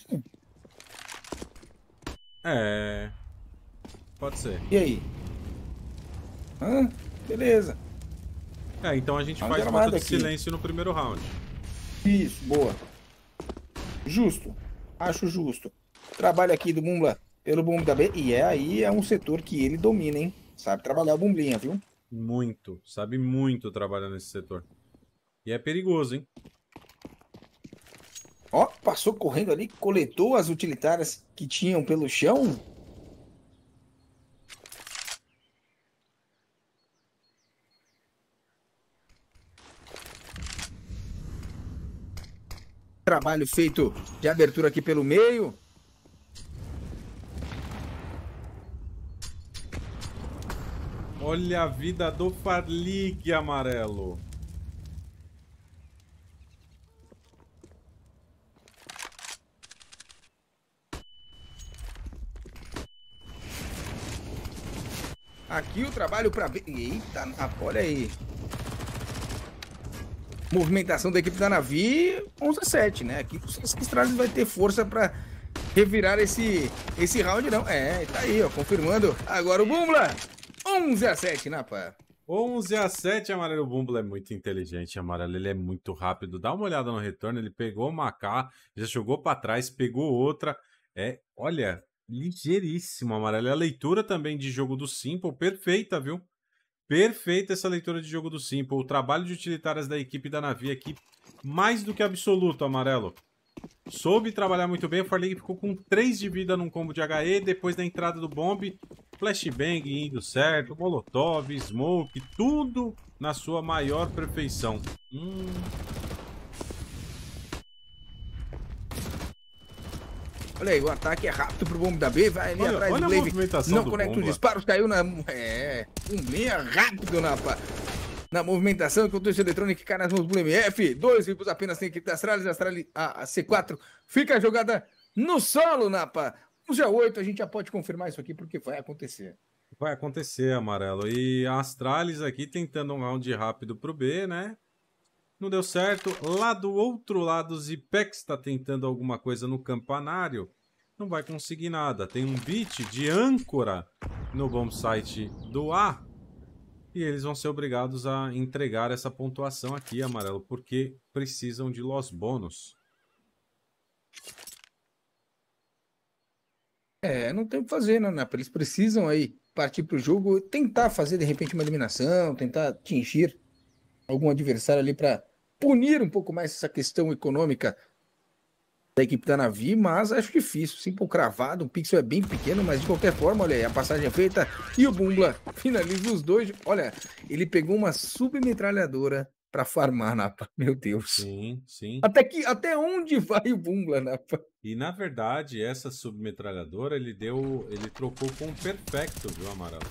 É. Pode ser. E aí? Hã? Beleza. É, então a gente Vamos tá faz falta de aqui. silêncio no primeiro round. Isso, boa. Justo. Acho justo. Trabalho aqui do Bumbla pelo Bumbla B. E é aí é um setor que ele domina, hein? Sabe trabalhar o Bumblinha, viu? Muito. Sabe muito trabalhar nesse setor. E é perigoso, hein? Ó, passou correndo ali, coletou as utilitárias que tinham pelo chão. Trabalho feito de abertura aqui pelo meio. Olha a vida do Farlig amarelo. Aqui o trabalho para... Eita, olha aí movimentação da equipe da Navi 11 a 7, né? Aqui o Stratos vai ter força para revirar esse, esse round, não. É, tá aí, ó, confirmando. Agora o Bumbla, 11 a 7, Napa. 11 a 7, Amarelo Bumble é muito inteligente, Amarelo, ele é muito rápido. Dá uma olhada no retorno, ele pegou uma K, já jogou para trás, pegou outra. É, olha, ligeiríssimo, Amarelo. É a leitura também de jogo do Simple, perfeita, viu? Perfeita essa leitura de jogo do Simple. O trabalho de utilitárias da equipe da Navi aqui, mais do que absoluto, Amarelo. Soube trabalhar muito bem. O Farling ficou com 3 de vida num combo de HE. Depois da entrada do bomb, flashbang indo certo, molotov, smoke, tudo na sua maior perfeição. Hum... Olha aí, o ataque é rápido pro bombe da B, vai ali olha, atrás olha do bombe. Não conecta os disparos, caiu na. É, um meia é rápido na, né, na movimentação, enquanto o Twist Electronic cai nas mãos do MF. Dois vivos apenas tem que da Astralis, Astralis a, a C4 fica a jogada no solo, Napa. 11 a 8, a gente já pode confirmar isso aqui porque vai acontecer. Vai acontecer, Amarelo. E a Astralis aqui tentando um round rápido pro B, né? Não deu certo. Lá do outro lado, o Zipex está tentando alguma coisa no campanário. Não vai conseguir nada. Tem um beat de âncora no bom site do A. E eles vão ser obrigados a entregar essa pontuação aqui, amarelo, porque precisam de los bônus. É, não tem o que fazer, né, Napa? Eles precisam aí partir para o jogo, tentar fazer de repente uma eliminação, tentar atingir algum adversário ali para punir um pouco mais essa questão econômica da equipe da Navi, mas acho difícil. por cravado, o pixel é bem pequeno, mas de qualquer forma, olha aí, a passagem é feita e o Bumbla finaliza os dois. Olha, ele pegou uma submetralhadora para farmar, Napa. Meu Deus. Sim, sim. Até, que, até onde vai o Bumbla, Napa? E na verdade, essa submetralhadora ele deu. ele trocou com o Perfecto, viu, Amaral?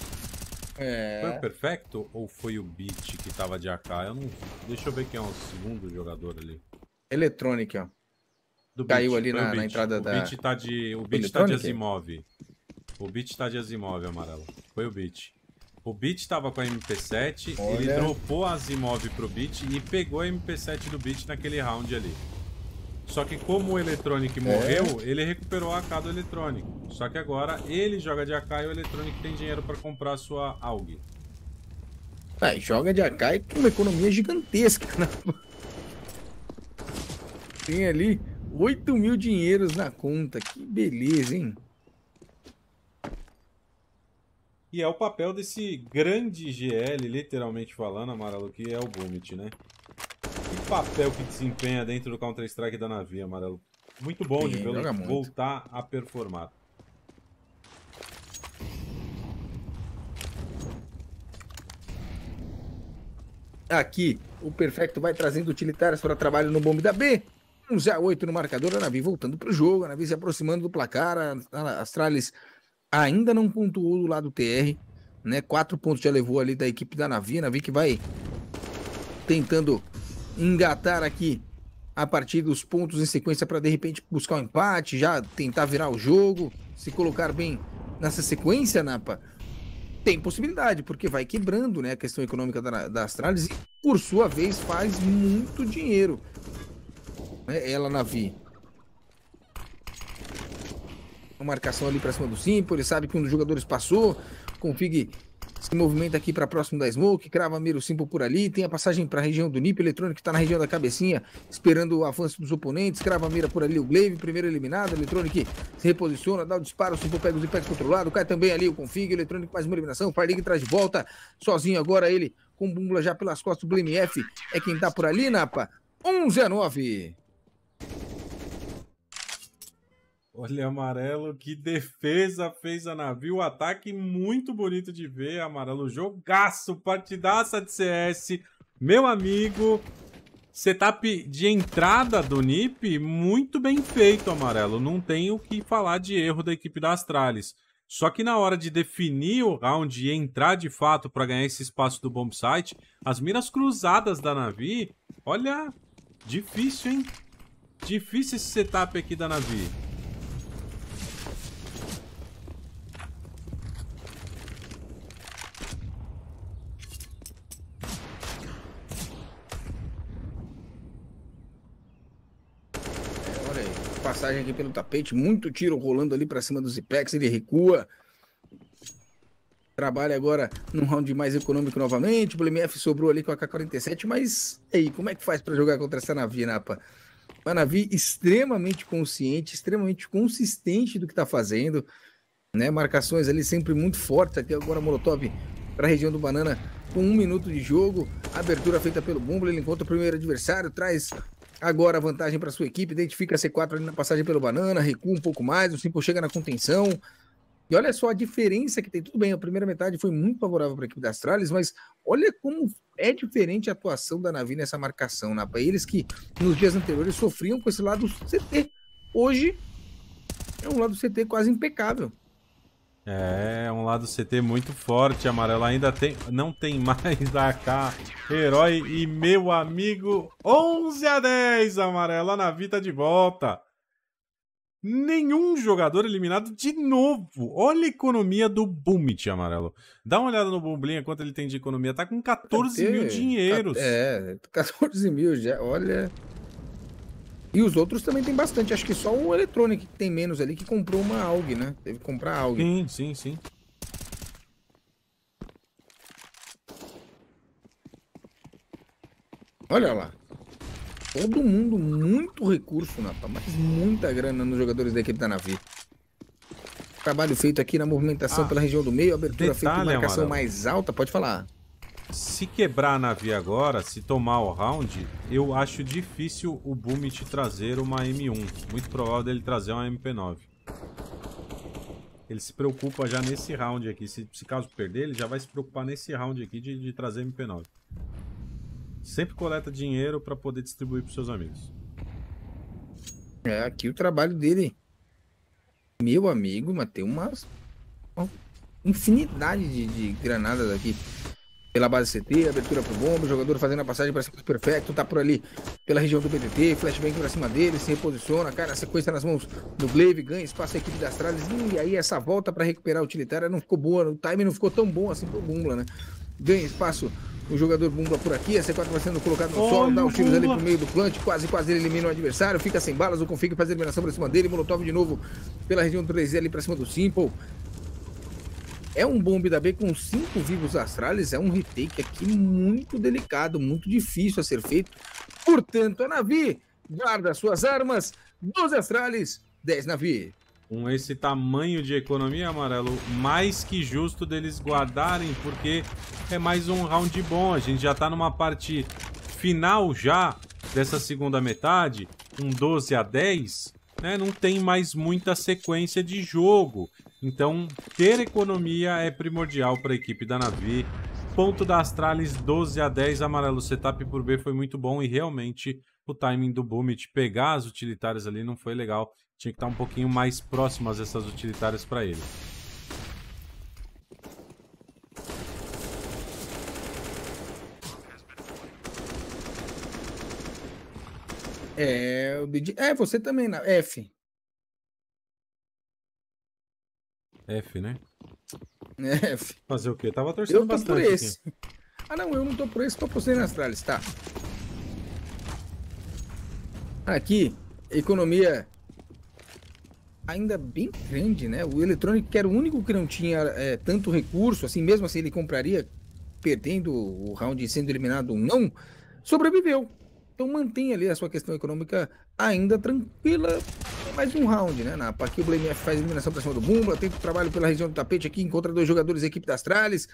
É. Foi o Perfecto ou foi o Beat que tava de AK? Eu não... Deixa eu ver quem é o segundo jogador ali. Electronic, ó. Do Caiu ali na, na, entrada o da... O tá de, o beat tá de Asimov. O Beat tá de Asimov, amarelo. Foi o Beat. O Beat tava com a MP7, Olha. ele dropou a Asimov pro Beat e pegou a MP7 do Beat naquele round ali. Só que como o Electronic é. morreu, é. ele recuperou a AK do Electronic. Só que agora ele joga de AK e o Electronic tem dinheiro para comprar a sua AUG. Ah, joga de AK e tem uma economia gigantesca. Né? Tem ali 8 mil dinheiros na conta. Que beleza, hein? E é o papel desse grande GL, literalmente falando, Amaralo, que é o Bumit, né? papel que desempenha dentro do Counter-Strike da Navi, Amarelo. Muito bom Sim, de vê-lo voltar a performar. Aqui, o Perfecto vai trazendo utilitários para trabalho no bombe da B. um z 8 no marcador, a Navi voltando para o jogo, a Navi se aproximando do placar, a, a Astralis ainda não pontuou do lado TR, né? Quatro pontos já levou ali da equipe da Navi, a Navi que vai tentando engatar aqui a partir dos pontos em sequência para de repente buscar o um empate, já tentar virar o jogo, se colocar bem nessa sequência, Napa, tem possibilidade, porque vai quebrando né, a questão econômica da, da Astralis e, por sua vez, faz muito dinheiro. Né, ela, Vi. Uma marcação ali para cima do Simple, ele sabe que um dos jogadores passou, config se movimenta aqui para próximo da Smoke, crava Miro Simple por ali, tem a passagem para a região do Nip, Eletrônico está na região da cabecinha, esperando o avanço dos oponentes, crava mira por ali o Glaive, primeiro eliminado, Eletrônico se reposiciona, dá o disparo, Simple pega os impacts controlado, cai também ali o Config, Eletrônico faz uma eliminação, Farlig traz de volta, sozinho agora ele, com bungla já pelas costas do BMF, é quem está por ali, Napa, 11 a 9. Olha, Amarelo, que defesa fez a navio. Ataque muito bonito de ver, Amarelo. Jogaço, partidaça de CS. Meu amigo, setup de entrada do NiP muito bem feito, Amarelo. Não tenho o que falar de erro da equipe da Astralis. Só que na hora de definir o round e entrar de fato para ganhar esse espaço do bombsite, as miras cruzadas da Navi, olha, difícil, hein? Difícil esse setup aqui da Navi. passagem aqui pelo tapete, muito tiro rolando ali para cima dos Ipex, ele recua. Trabalha agora num round mais econômico novamente. O BLMF sobrou ali com a K-47, mas aí, como é que faz para jogar contra essa navio, Napa? Né, Uma navio extremamente consciente, extremamente consistente do que está fazendo, né? Marcações ali sempre muito fortes. até agora Molotov para a região do Banana com um minuto de jogo. Abertura feita pelo Bumble, ele encontra o primeiro adversário, traz Agora vantagem para sua equipe, identifica a C4 ali na passagem pelo banana, recua um pouco mais, o Simple chega na contenção. E olha só a diferença que tem. Tudo bem, a primeira metade foi muito favorável para a equipe das Trales, mas olha como é diferente a atuação da Navi nessa marcação, Né? para Eles que nos dias anteriores sofriam com esse lado CT. Hoje é um lado CT quase impecável. É, um lado CT muito forte, amarelo. Ainda tem, não tem mais AK, herói e meu amigo. 11 a 10, amarelo na vida de volta. Nenhum jogador eliminado de novo. Olha a economia do Bumit, amarelo. Dá uma olhada no Bumblinha, quanto ele tem de economia. Tá com 14 mil dinheiros. É, 14 mil já. Olha. E os outros também tem bastante. Acho que só o Electronic que tem menos ali, que comprou uma AUG, né? Teve que comprar AUG. Sim, sim, sim. Olha lá. Todo mundo, muito recurso, Napa. Mas muita grana nos jogadores da equipe da Navi. Trabalho feito aqui na movimentação ah, pela região do meio, abertura detalhe, feita em marcação amarelo. mais alta. Pode falar se quebrar a navio agora, se tomar o round, eu acho difícil o te trazer uma M1. Muito provável dele trazer uma MP9. Ele se preocupa já nesse round aqui. Se, se caso perder, ele já vai se preocupar nesse round aqui de, de trazer MP9. Sempre coleta dinheiro para poder distribuir para seus amigos. É, aqui o trabalho dele. Meu amigo, mas tem umas... Uma infinidade de, de granadas aqui pela base CT, abertura pro bomba, jogador fazendo a passagem para cima do perfecto, tá por ali pela região do PTT, flashbang para cima dele, se reposiciona, cara, sequência nas mãos do Glaive, ganha espaço a equipe das traves, e aí essa volta para recuperar a utilitária não ficou boa, o time não ficou tão bom assim pro Bumbla, né? Ganha espaço o jogador Bumbla por aqui, a C4 vai sendo colocado no oh, solo, dá um tiros ali pro meio do plant, quase, quase ele elimina o adversário, fica sem balas, o Config faz eliminação para cima dele, Molotov de novo pela região do 3 ali para cima do Simple, é um bombe da B com cinco vivos astrales, é um retake aqui muito delicado, muito difícil a ser feito. Portanto, a Navi guarda suas armas, 12 astrales, 10 Navi. Com esse tamanho de economia, Amarelo, mais que justo deles guardarem, porque é mais um round bom. A gente já tá numa parte final já dessa segunda metade, um 12 a 10, né? Não tem mais muita sequência de jogo. Então, ter economia é primordial para a equipe da Navi. Ponto da Astralis 12 a 10 amarelo. O setup por B foi muito bom e realmente o timing do Boomit pegar as utilitárias ali não foi legal. Tinha que estar tá um pouquinho mais próximas essas utilitárias para ele. É, o BD... é, você também na né? F. F, né? É, F. Fazer o quê? Tava torcendo eu tô bastante. Por esse. Aqui. Ah, não, eu não tô por esse, tô por Astralis, tá. Aqui, economia ainda bem grande, né? O eletrônico, que era o único que não tinha é, tanto recurso, assim mesmo assim ele compraria, perdendo o round e sendo eliminado ou não, sobreviveu. Então mantém ali a sua questão econômica ainda tranquila mais um round, né, Napa? Aqui o Blame F faz eliminação pra cima do Bumba. tenta o trabalho pela região do tapete aqui, encontra dois jogadores da equipe das trales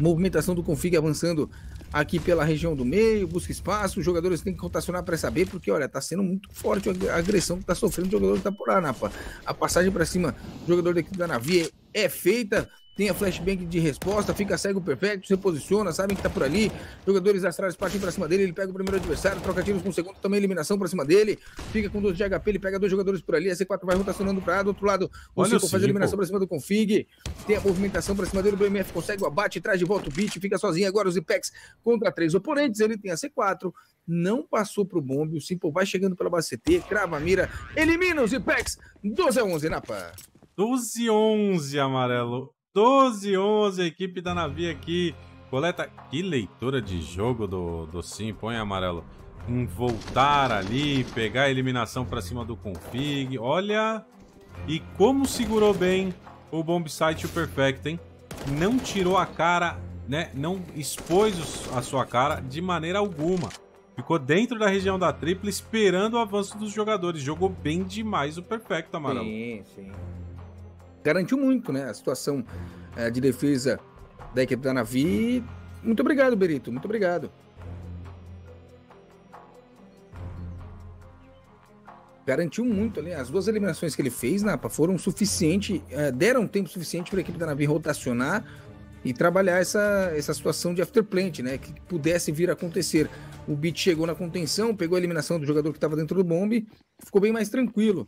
Movimentação do Config avançando aqui pela região do meio, busca espaço, os jogadores têm que rotacionar para saber, porque olha, tá sendo muito forte a agressão que tá sofrendo o jogador que tá por lá, Napa. A passagem para cima do jogador da equipe da Navia é, é feita, tem a flashbang de resposta, fica cego perfeito, se posiciona, sabem que tá por ali. Jogadores astrais partem pra cima dele, ele pega o primeiro adversário, troca tiros com o segundo, também eliminação pra cima dele. Fica com 12 de HP, ele pega dois jogadores por ali, a C4 vai rotacionando pra do outro lado. O Olha Cico faz a eliminação pra cima do Config, tem a movimentação pra cima dele, o BMF consegue o abate, traz de volta o beat, fica sozinho agora os Ipex contra três oponentes, ele tem a C4, não passou pro bombe, o Simple vai chegando pela base CT, crava a mira, elimina os Ipex, 12 a 11, Napa. 12 a 11, amarelo. 12-11, a equipe da Navi aqui. Coleta. Que leitura de jogo do, do Sim, põe amarelo. Em voltar ali, pegar a eliminação para cima do config. Olha. E como segurou bem o Bombsite o Perfect, hein? Não tirou a cara, né? Não expôs a sua cara de maneira alguma. Ficou dentro da região da tripla esperando o avanço dos jogadores. Jogou bem demais o Perfect, amarelo. Sim, sim garantiu muito, né? A situação é, de defesa da equipe da Navi. Muito obrigado, Berito. Muito obrigado. Garantiu muito ali. As duas eliminações que ele fez, Napa, foram suficiente, é, deram tempo suficiente para a equipe da Navi rotacionar e trabalhar essa, essa situação de afterplant, né? Que pudesse vir a acontecer. O Beat chegou na contenção, pegou a eliminação do jogador que estava dentro do bombe, ficou bem mais tranquilo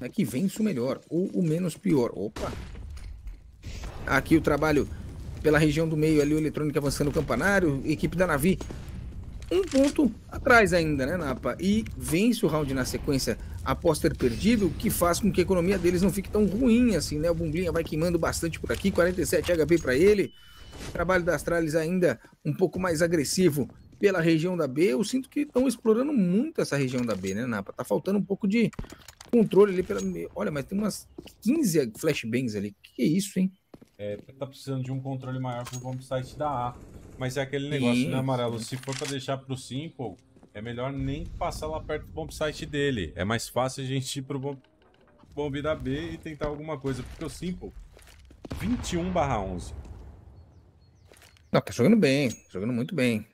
é que vence o melhor ou o menos pior. Opa! Aqui o trabalho pela região do meio ali, o eletrônico avançando o campanário, equipe da Navi um ponto atrás ainda, né, Napa? E vence o round na sequência após ter perdido, o que faz com que a economia deles não fique tão ruim assim, né? O Bumblinha vai queimando bastante por aqui, 47 HP para ele. O trabalho da Astralis ainda um pouco mais agressivo pela região da B. Eu sinto que estão explorando muito essa região da B, né, Napa? Tá faltando um pouco de controle ali pela. Olha, mas tem umas 15 flashbangs ali. Que, é isso, hein? É, tá precisando de um controle maior pro bomb site da A. Mas é aquele negócio, né, isso. né, amarelo? Se for pra deixar pro Simple, é melhor nem passar lá perto do bomb site dele. É mais fácil a gente ir pro bomb, bomb da B e tentar alguma coisa. Porque o Simple, 21 barra 11. Não, tá jogando bem, jogando muito bem.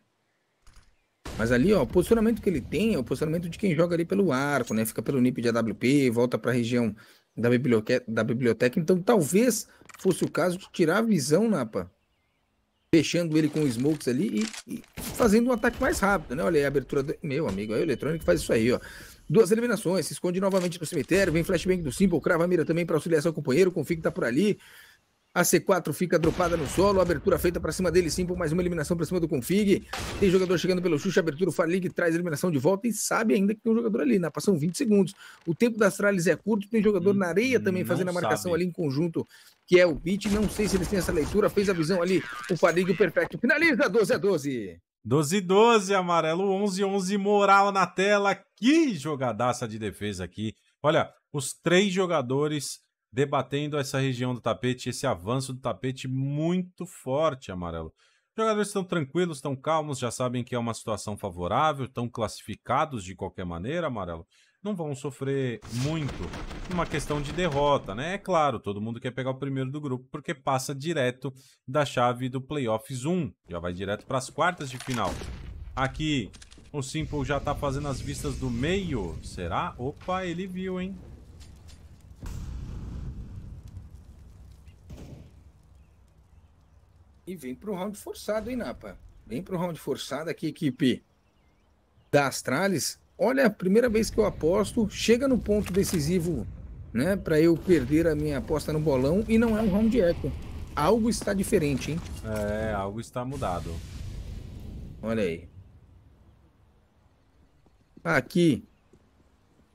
Mas ali, ó, o posicionamento que ele tem é o posicionamento de quem joga ali pelo arco, né? Fica pelo NIP de AWP, volta para a região da biblioteca, da biblioteca. Então, talvez fosse o caso de tirar a visão, Napa, fechando ele com os smokes ali e, e, fazendo um ataque mais rápido, né? Olha aí a abertura do... Meu amigo, aí o Eletrônico faz isso aí, ó. Duas eliminações, se esconde novamente no cemitério, vem flashbang do Simple, crava a mira também para auxiliar seu companheiro, config tá por ali, a C4 fica dropada no solo. Abertura feita para cima dele, sim, por mais uma eliminação para cima do Config. Tem jogador chegando pelo Xuxa. Abertura, o Farlig traz a eliminação de volta e sabe ainda que tem um jogador ali, né? Passam 20 segundos. O tempo das tralhas é curto. Tem jogador hum, na areia também hum, fazendo a marcação sabe. ali em conjunto, que é o Pit. Não sei se eles têm essa leitura. Fez a visão ali. O Farlig, o Perfecto. Finaliza 12 a 12. 12 12, amarelo 11 11, moral na tela. Que jogadaça de defesa aqui. Olha, os três jogadores debatendo essa região do tapete, esse avanço do tapete muito forte, Amarelo. Os jogadores estão tranquilos, estão calmos, já sabem que é uma situação favorável, estão classificados de qualquer maneira, Amarelo. Não vão sofrer muito uma questão de derrota, né? É claro, todo mundo quer pegar o primeiro do grupo porque passa direto da chave do Playoffs 1, já vai direto para as quartas de final. Aqui, o Simple já está fazendo as vistas do meio, será? Opa, ele viu, hein? E vem para o round forçado, hein, Napa? Vem para o round forçado aqui, equipe da Astralis. Olha, a primeira vez que eu aposto, chega no ponto decisivo, né? Para eu perder a minha aposta no bolão e não é um round eco. Algo está diferente, hein? É, algo está mudado. Olha aí. Aqui,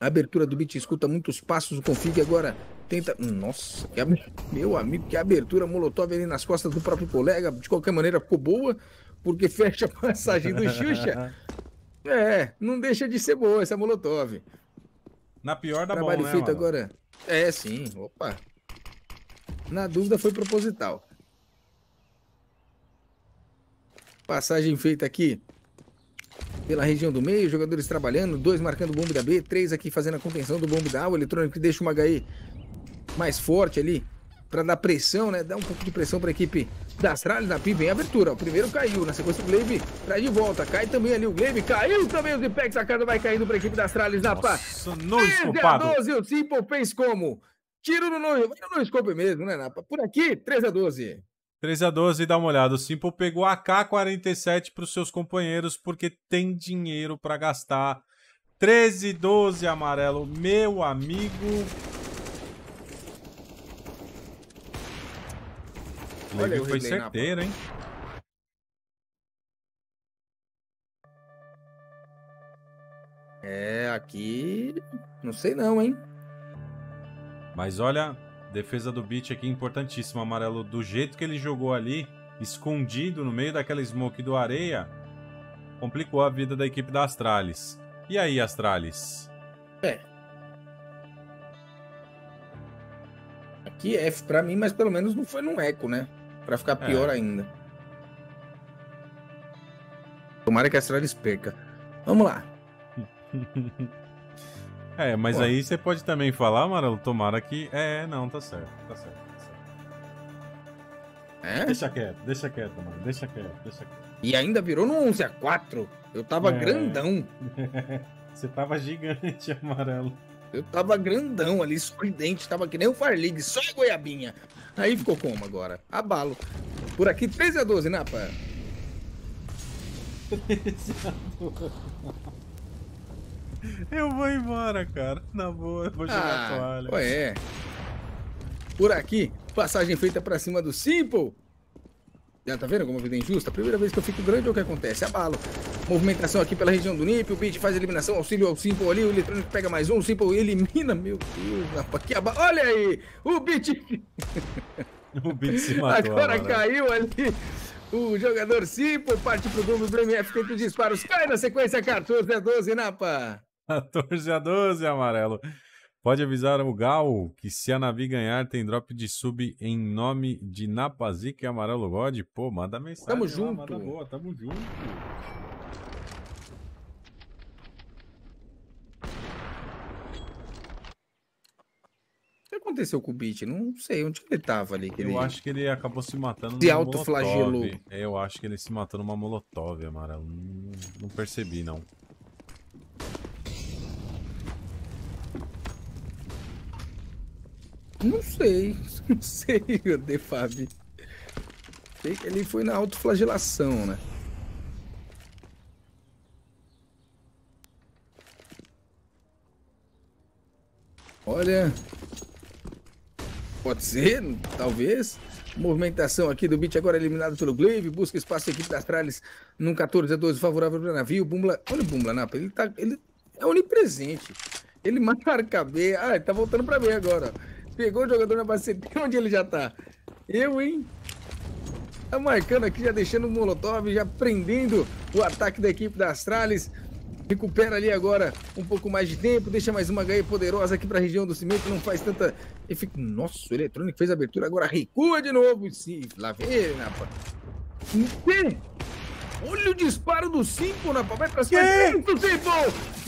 abertura do beat escuta muitos passos, do config agora tenta. Nossa, que ab... meu amigo, que abertura molotov ali nas costas do próprio colega. De qualquer maneira, ficou boa, porque fecha a passagem do Xuxa. É, não deixa de ser boa essa molotov. Na pior da Trabalho bom, né, feito né, agora. É, sim, opa. Na dúvida foi proposital. Passagem feita aqui pela região do meio, jogadores trabalhando, dois marcando o bombe da B, três aqui fazendo a contenção do bombe da A, o eletrônico deixa uma HI mais forte ali para dar pressão, né? Dar um pouco de pressão para a equipe da Astralis na PIB em abertura. O primeiro caiu, na sequência o Glaive traz de volta. Cai também ali o Glaive, caiu também os Ipex. A casa vai caindo para a equipe da Astralis na pá. No 13 a 12, o Simple fez como? Tiro no no, no scope mesmo, né, Napa? Por aqui, 13 a 12. 13 a 12, dá uma olhada. O Simple pegou a K47 para os seus companheiros porque tem dinheiro para gastar. 13 12 amarelo, meu amigo. Levi foi certeiro, hein? É, aqui. Não sei não, hein? Mas olha, defesa do Beach aqui importantíssima, amarelo. Do jeito que ele jogou ali, escondido no meio daquela smoke do areia, complicou a vida da equipe da Astralis. E aí, Astralis? É. Aqui é F pra mim, mas pelo menos não foi num eco, né? Pra ficar é. pior é. ainda. Tomara que a Astralis perca. Vamos lá. é, mas Pô. aí você pode também falar, Amarelo, tomara que. É, é, não, tá certo, tá certo. Tá certo. É? Deixa quieto, deixa quieto, mano. Deixa quieto, deixa quieto. E ainda virou no 11 a 4 Eu tava é. grandão. você tava gigante, amarelo. Eu tava grandão ali, sorridente, tava que nem o Farlig, só a goiabinha. Aí ficou como agora? Abalo. Por aqui, 13 a 12, Napa. 13 a 12. Eu vou embora, cara. Na boa, eu vou jogar ah, a toalha. Ué. Por aqui, passagem feita pra cima do Simple. Já tá vendo como a vida é injusta? Primeira vez que eu fico grande é o que acontece, abalo. Movimentação aqui pela região do NIP, o Beat faz eliminação, auxílio ao Simple ali, o eletrônico pega mais um, o Simple elimina, meu Deus, rapaz, que abalo. Olha aí, o Beat... o Beat se matou. Agora mano. caiu ali... O jogador Simple parte pro gol do MF, tem dois disparos, cai na sequência, 14 a 12, Napa. 14 a 12, amarelo. Pode avisar o Gal que se a Navi ganhar, tem drop de sub em nome de Napazica e Amarelo God. Pô, manda mensagem. Tamo lá, junto. Manda boa, tamo junto. O que aconteceu com o Beat? Não sei onde ele tava ali. Eu ele... acho que ele acabou se matando se autoflagelou. É, eu acho que ele se matou numa molotov, Amarelo. Não, não percebi, não. Não sei. Não sei, De Fábio. Ele foi na autoflagelação, né? Olha. Pode ser, talvez. Movimentação aqui do Beat agora eliminado pelo Glaive. Busca espaço da equipe das tralhas num 14 a 12 favorável para o navio. Bumbla. Olha o Bumbla Napa. Ele, tá, ele é onipresente. Ele marca a B. Ah, ele tá voltando para ver agora. Pegou o jogador na Tem onde ele já tá? Eu, hein? Tá marcando aqui, já deixando o Molotov, já prendendo o ataque da equipe da Astralis. Recupera ali agora um pouco mais de tempo, deixa mais uma ganha poderosa aqui para a região do cimento, não faz tanta... E fica... Nossa, o Eletrônico fez a abertura, agora recua de novo. Sim, lá vem ele, Napa. Olha o disparo do Simpo, Napa, vai pra cima. Que? Simpo!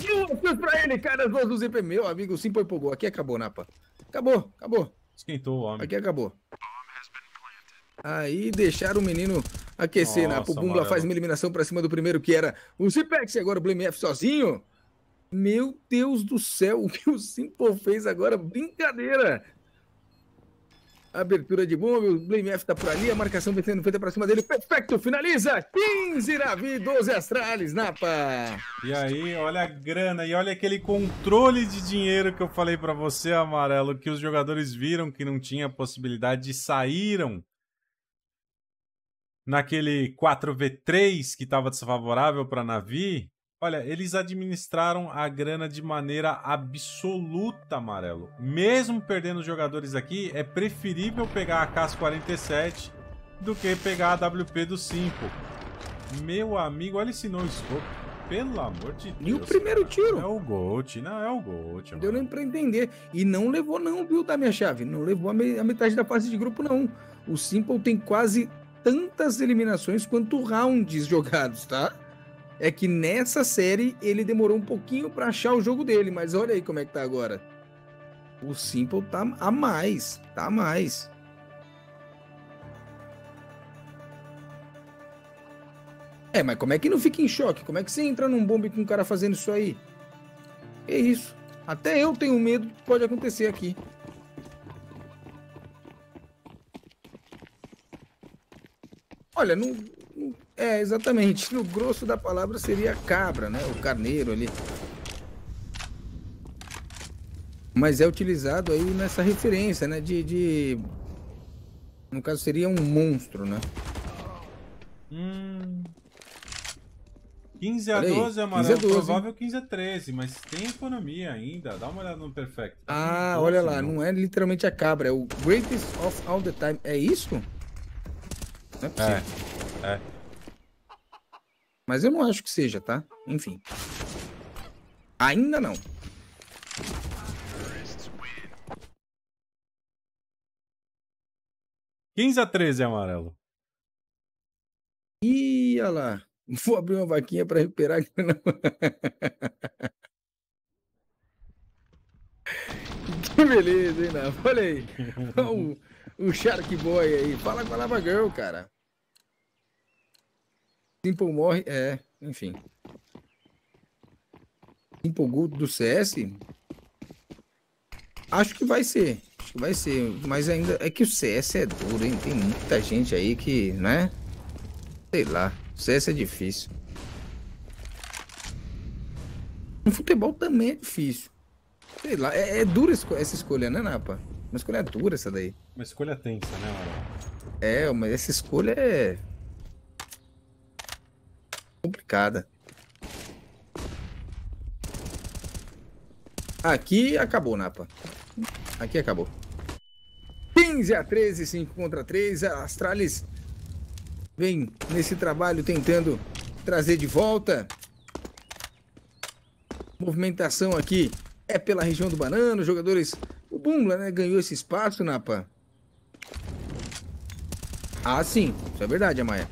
E um pra ele, cara, as duas do ZP. Meu amigo, o Simpo empolgou. Aqui acabou, Napa. Acabou, acabou. Esquentou o homem. Aqui acabou. Aí deixaram o menino aquecer, na né? O faz uma eliminação para cima do primeiro, que era o Zipex, e agora o BMF sozinho. Meu Deus do céu, o que o Simple fez agora? Brincadeira! Abertura de bomba, o Blame F tá por ali, a marcação vem sendo feita pra cima dele. Perfeito, finaliza! 15 Navi, 12 Astrales, Napa! E aí, olha a grana e olha aquele controle de dinheiro que eu falei para você, Amarelo, que os jogadores viram que não tinha possibilidade e saíram naquele 4v3 que estava desfavorável para Navi Olha, eles administraram a grana de maneira absoluta, Amarelo. Mesmo perdendo os jogadores aqui, é preferível pegar a CAS-47 do que pegar a WP do 5. Meu amigo, olha esse não scope Pelo amor de Deus. E o primeiro cara. tiro. É o Gold, não é o Gold. Deu nem pra entender. E não levou não, viu, da minha chave. Não levou a, me a metade da fase de grupo, não. O Simple tem quase tantas eliminações quanto rounds jogados, tá? é que nessa série ele demorou um pouquinho para achar o jogo dele, mas olha aí como é que tá agora. O Simple tá a mais, tá a mais. É, mas como é que não fica em choque? Como é que você entra num bombe com um cara fazendo isso aí? É isso. Até eu tenho medo que pode acontecer aqui. Olha, não, é, exatamente. No grosso da palavra seria a cabra, né? O carneiro ali. Mas é utilizado aí nessa referência, né? De, de... No caso seria um monstro, né? Hum... 15 a 12, amarelo. 15 a provável 15 a 13, mas tem economia ainda. Dá uma olhada no Perfect. Tá ah, olha lá. Não. não é literalmente a cabra. É o Greatest of All the Time. É isso? Não é possível. É. é. Mas eu não acho que seja, tá? Enfim. Ainda não. Quinze a treze, amarelo. Ih, olha lá. Vou abrir uma vaquinha para recuperar não. que beleza, hein, Olha aí. o, o Shark Boy aí. Fala com a Lava Girl, cara. Simple morre, é, enfim. Simple Good do CS? Acho que vai ser. Acho que vai ser. Mas ainda. É que o CS é duro, hein? Tem muita gente aí que, né? Sei lá. O CS é difícil. No futebol também é difícil. Sei lá. É, é dura essa escolha, né, Napa? Uma escolha dura essa daí. Uma escolha tensa, né, mano É, mas essa escolha é complicada. Aqui acabou, Napa. Aqui acabou. 15 a 13, 5 contra 3. A é, Astralis vem nesse trabalho tentando trazer de volta. Movimentação aqui é pela região do Banano. jogadores... O Bungla, né? Ganhou esse espaço, Napa. Ah, sim. Isso é verdade, Amaya.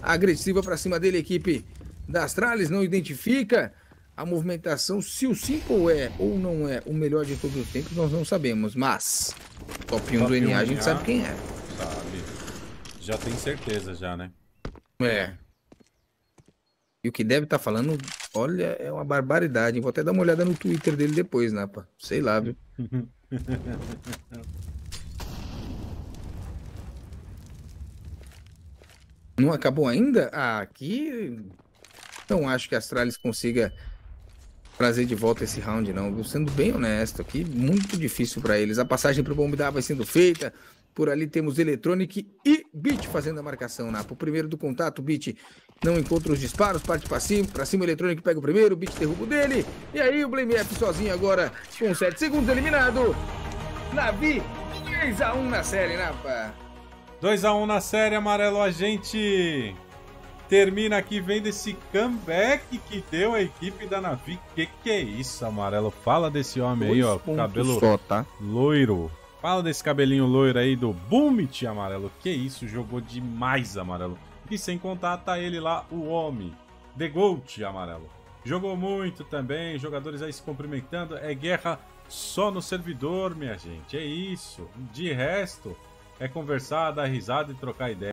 Agressiva para cima dele, equipe das tralhas não identifica a movimentação, se o Simple é ou não é o melhor de todos os tempos, nós não sabemos. Mas, top 1 top do NA, a gente sabe quem é. Sabe. Já tem certeza já, né? É. E o que deve estar tá falando, olha, é uma barbaridade. Vou até dar uma olhada no Twitter dele depois, Napa. Né, Sei lá, viu? não acabou ainda? Ah, aqui não acho que a Astralis consiga trazer de volta esse round, não. Sendo bem honesto aqui, muito difícil para eles. A passagem para o Bombidá vai sendo feita. Por ali temos Electronic e Bit fazendo a marcação, O Primeiro do contato, Bit não encontra os disparos, parte para cima, para cima Electronic pega o primeiro, Bit derruba o dele. E aí o Blame F sozinho agora, com 7 segundos eliminado. Navi, 2 x 1 na série, Napa. Né, 2x1 na série, amarelo a gente. Termina aqui vendo esse comeback que deu a equipe da Navi. Que que é isso, Amarelo? Fala desse homem Dois aí, ó. Cabelo só, tá? loiro. Fala desse cabelinho loiro aí do Boomit, Amarelo. Que isso, jogou demais, Amarelo. E sem contar, tá ele lá, o homem. The gold Amarelo. Jogou muito também, jogadores aí se cumprimentando. É guerra só no servidor, minha gente. É isso. De resto, é conversar, dar risada e trocar ideia.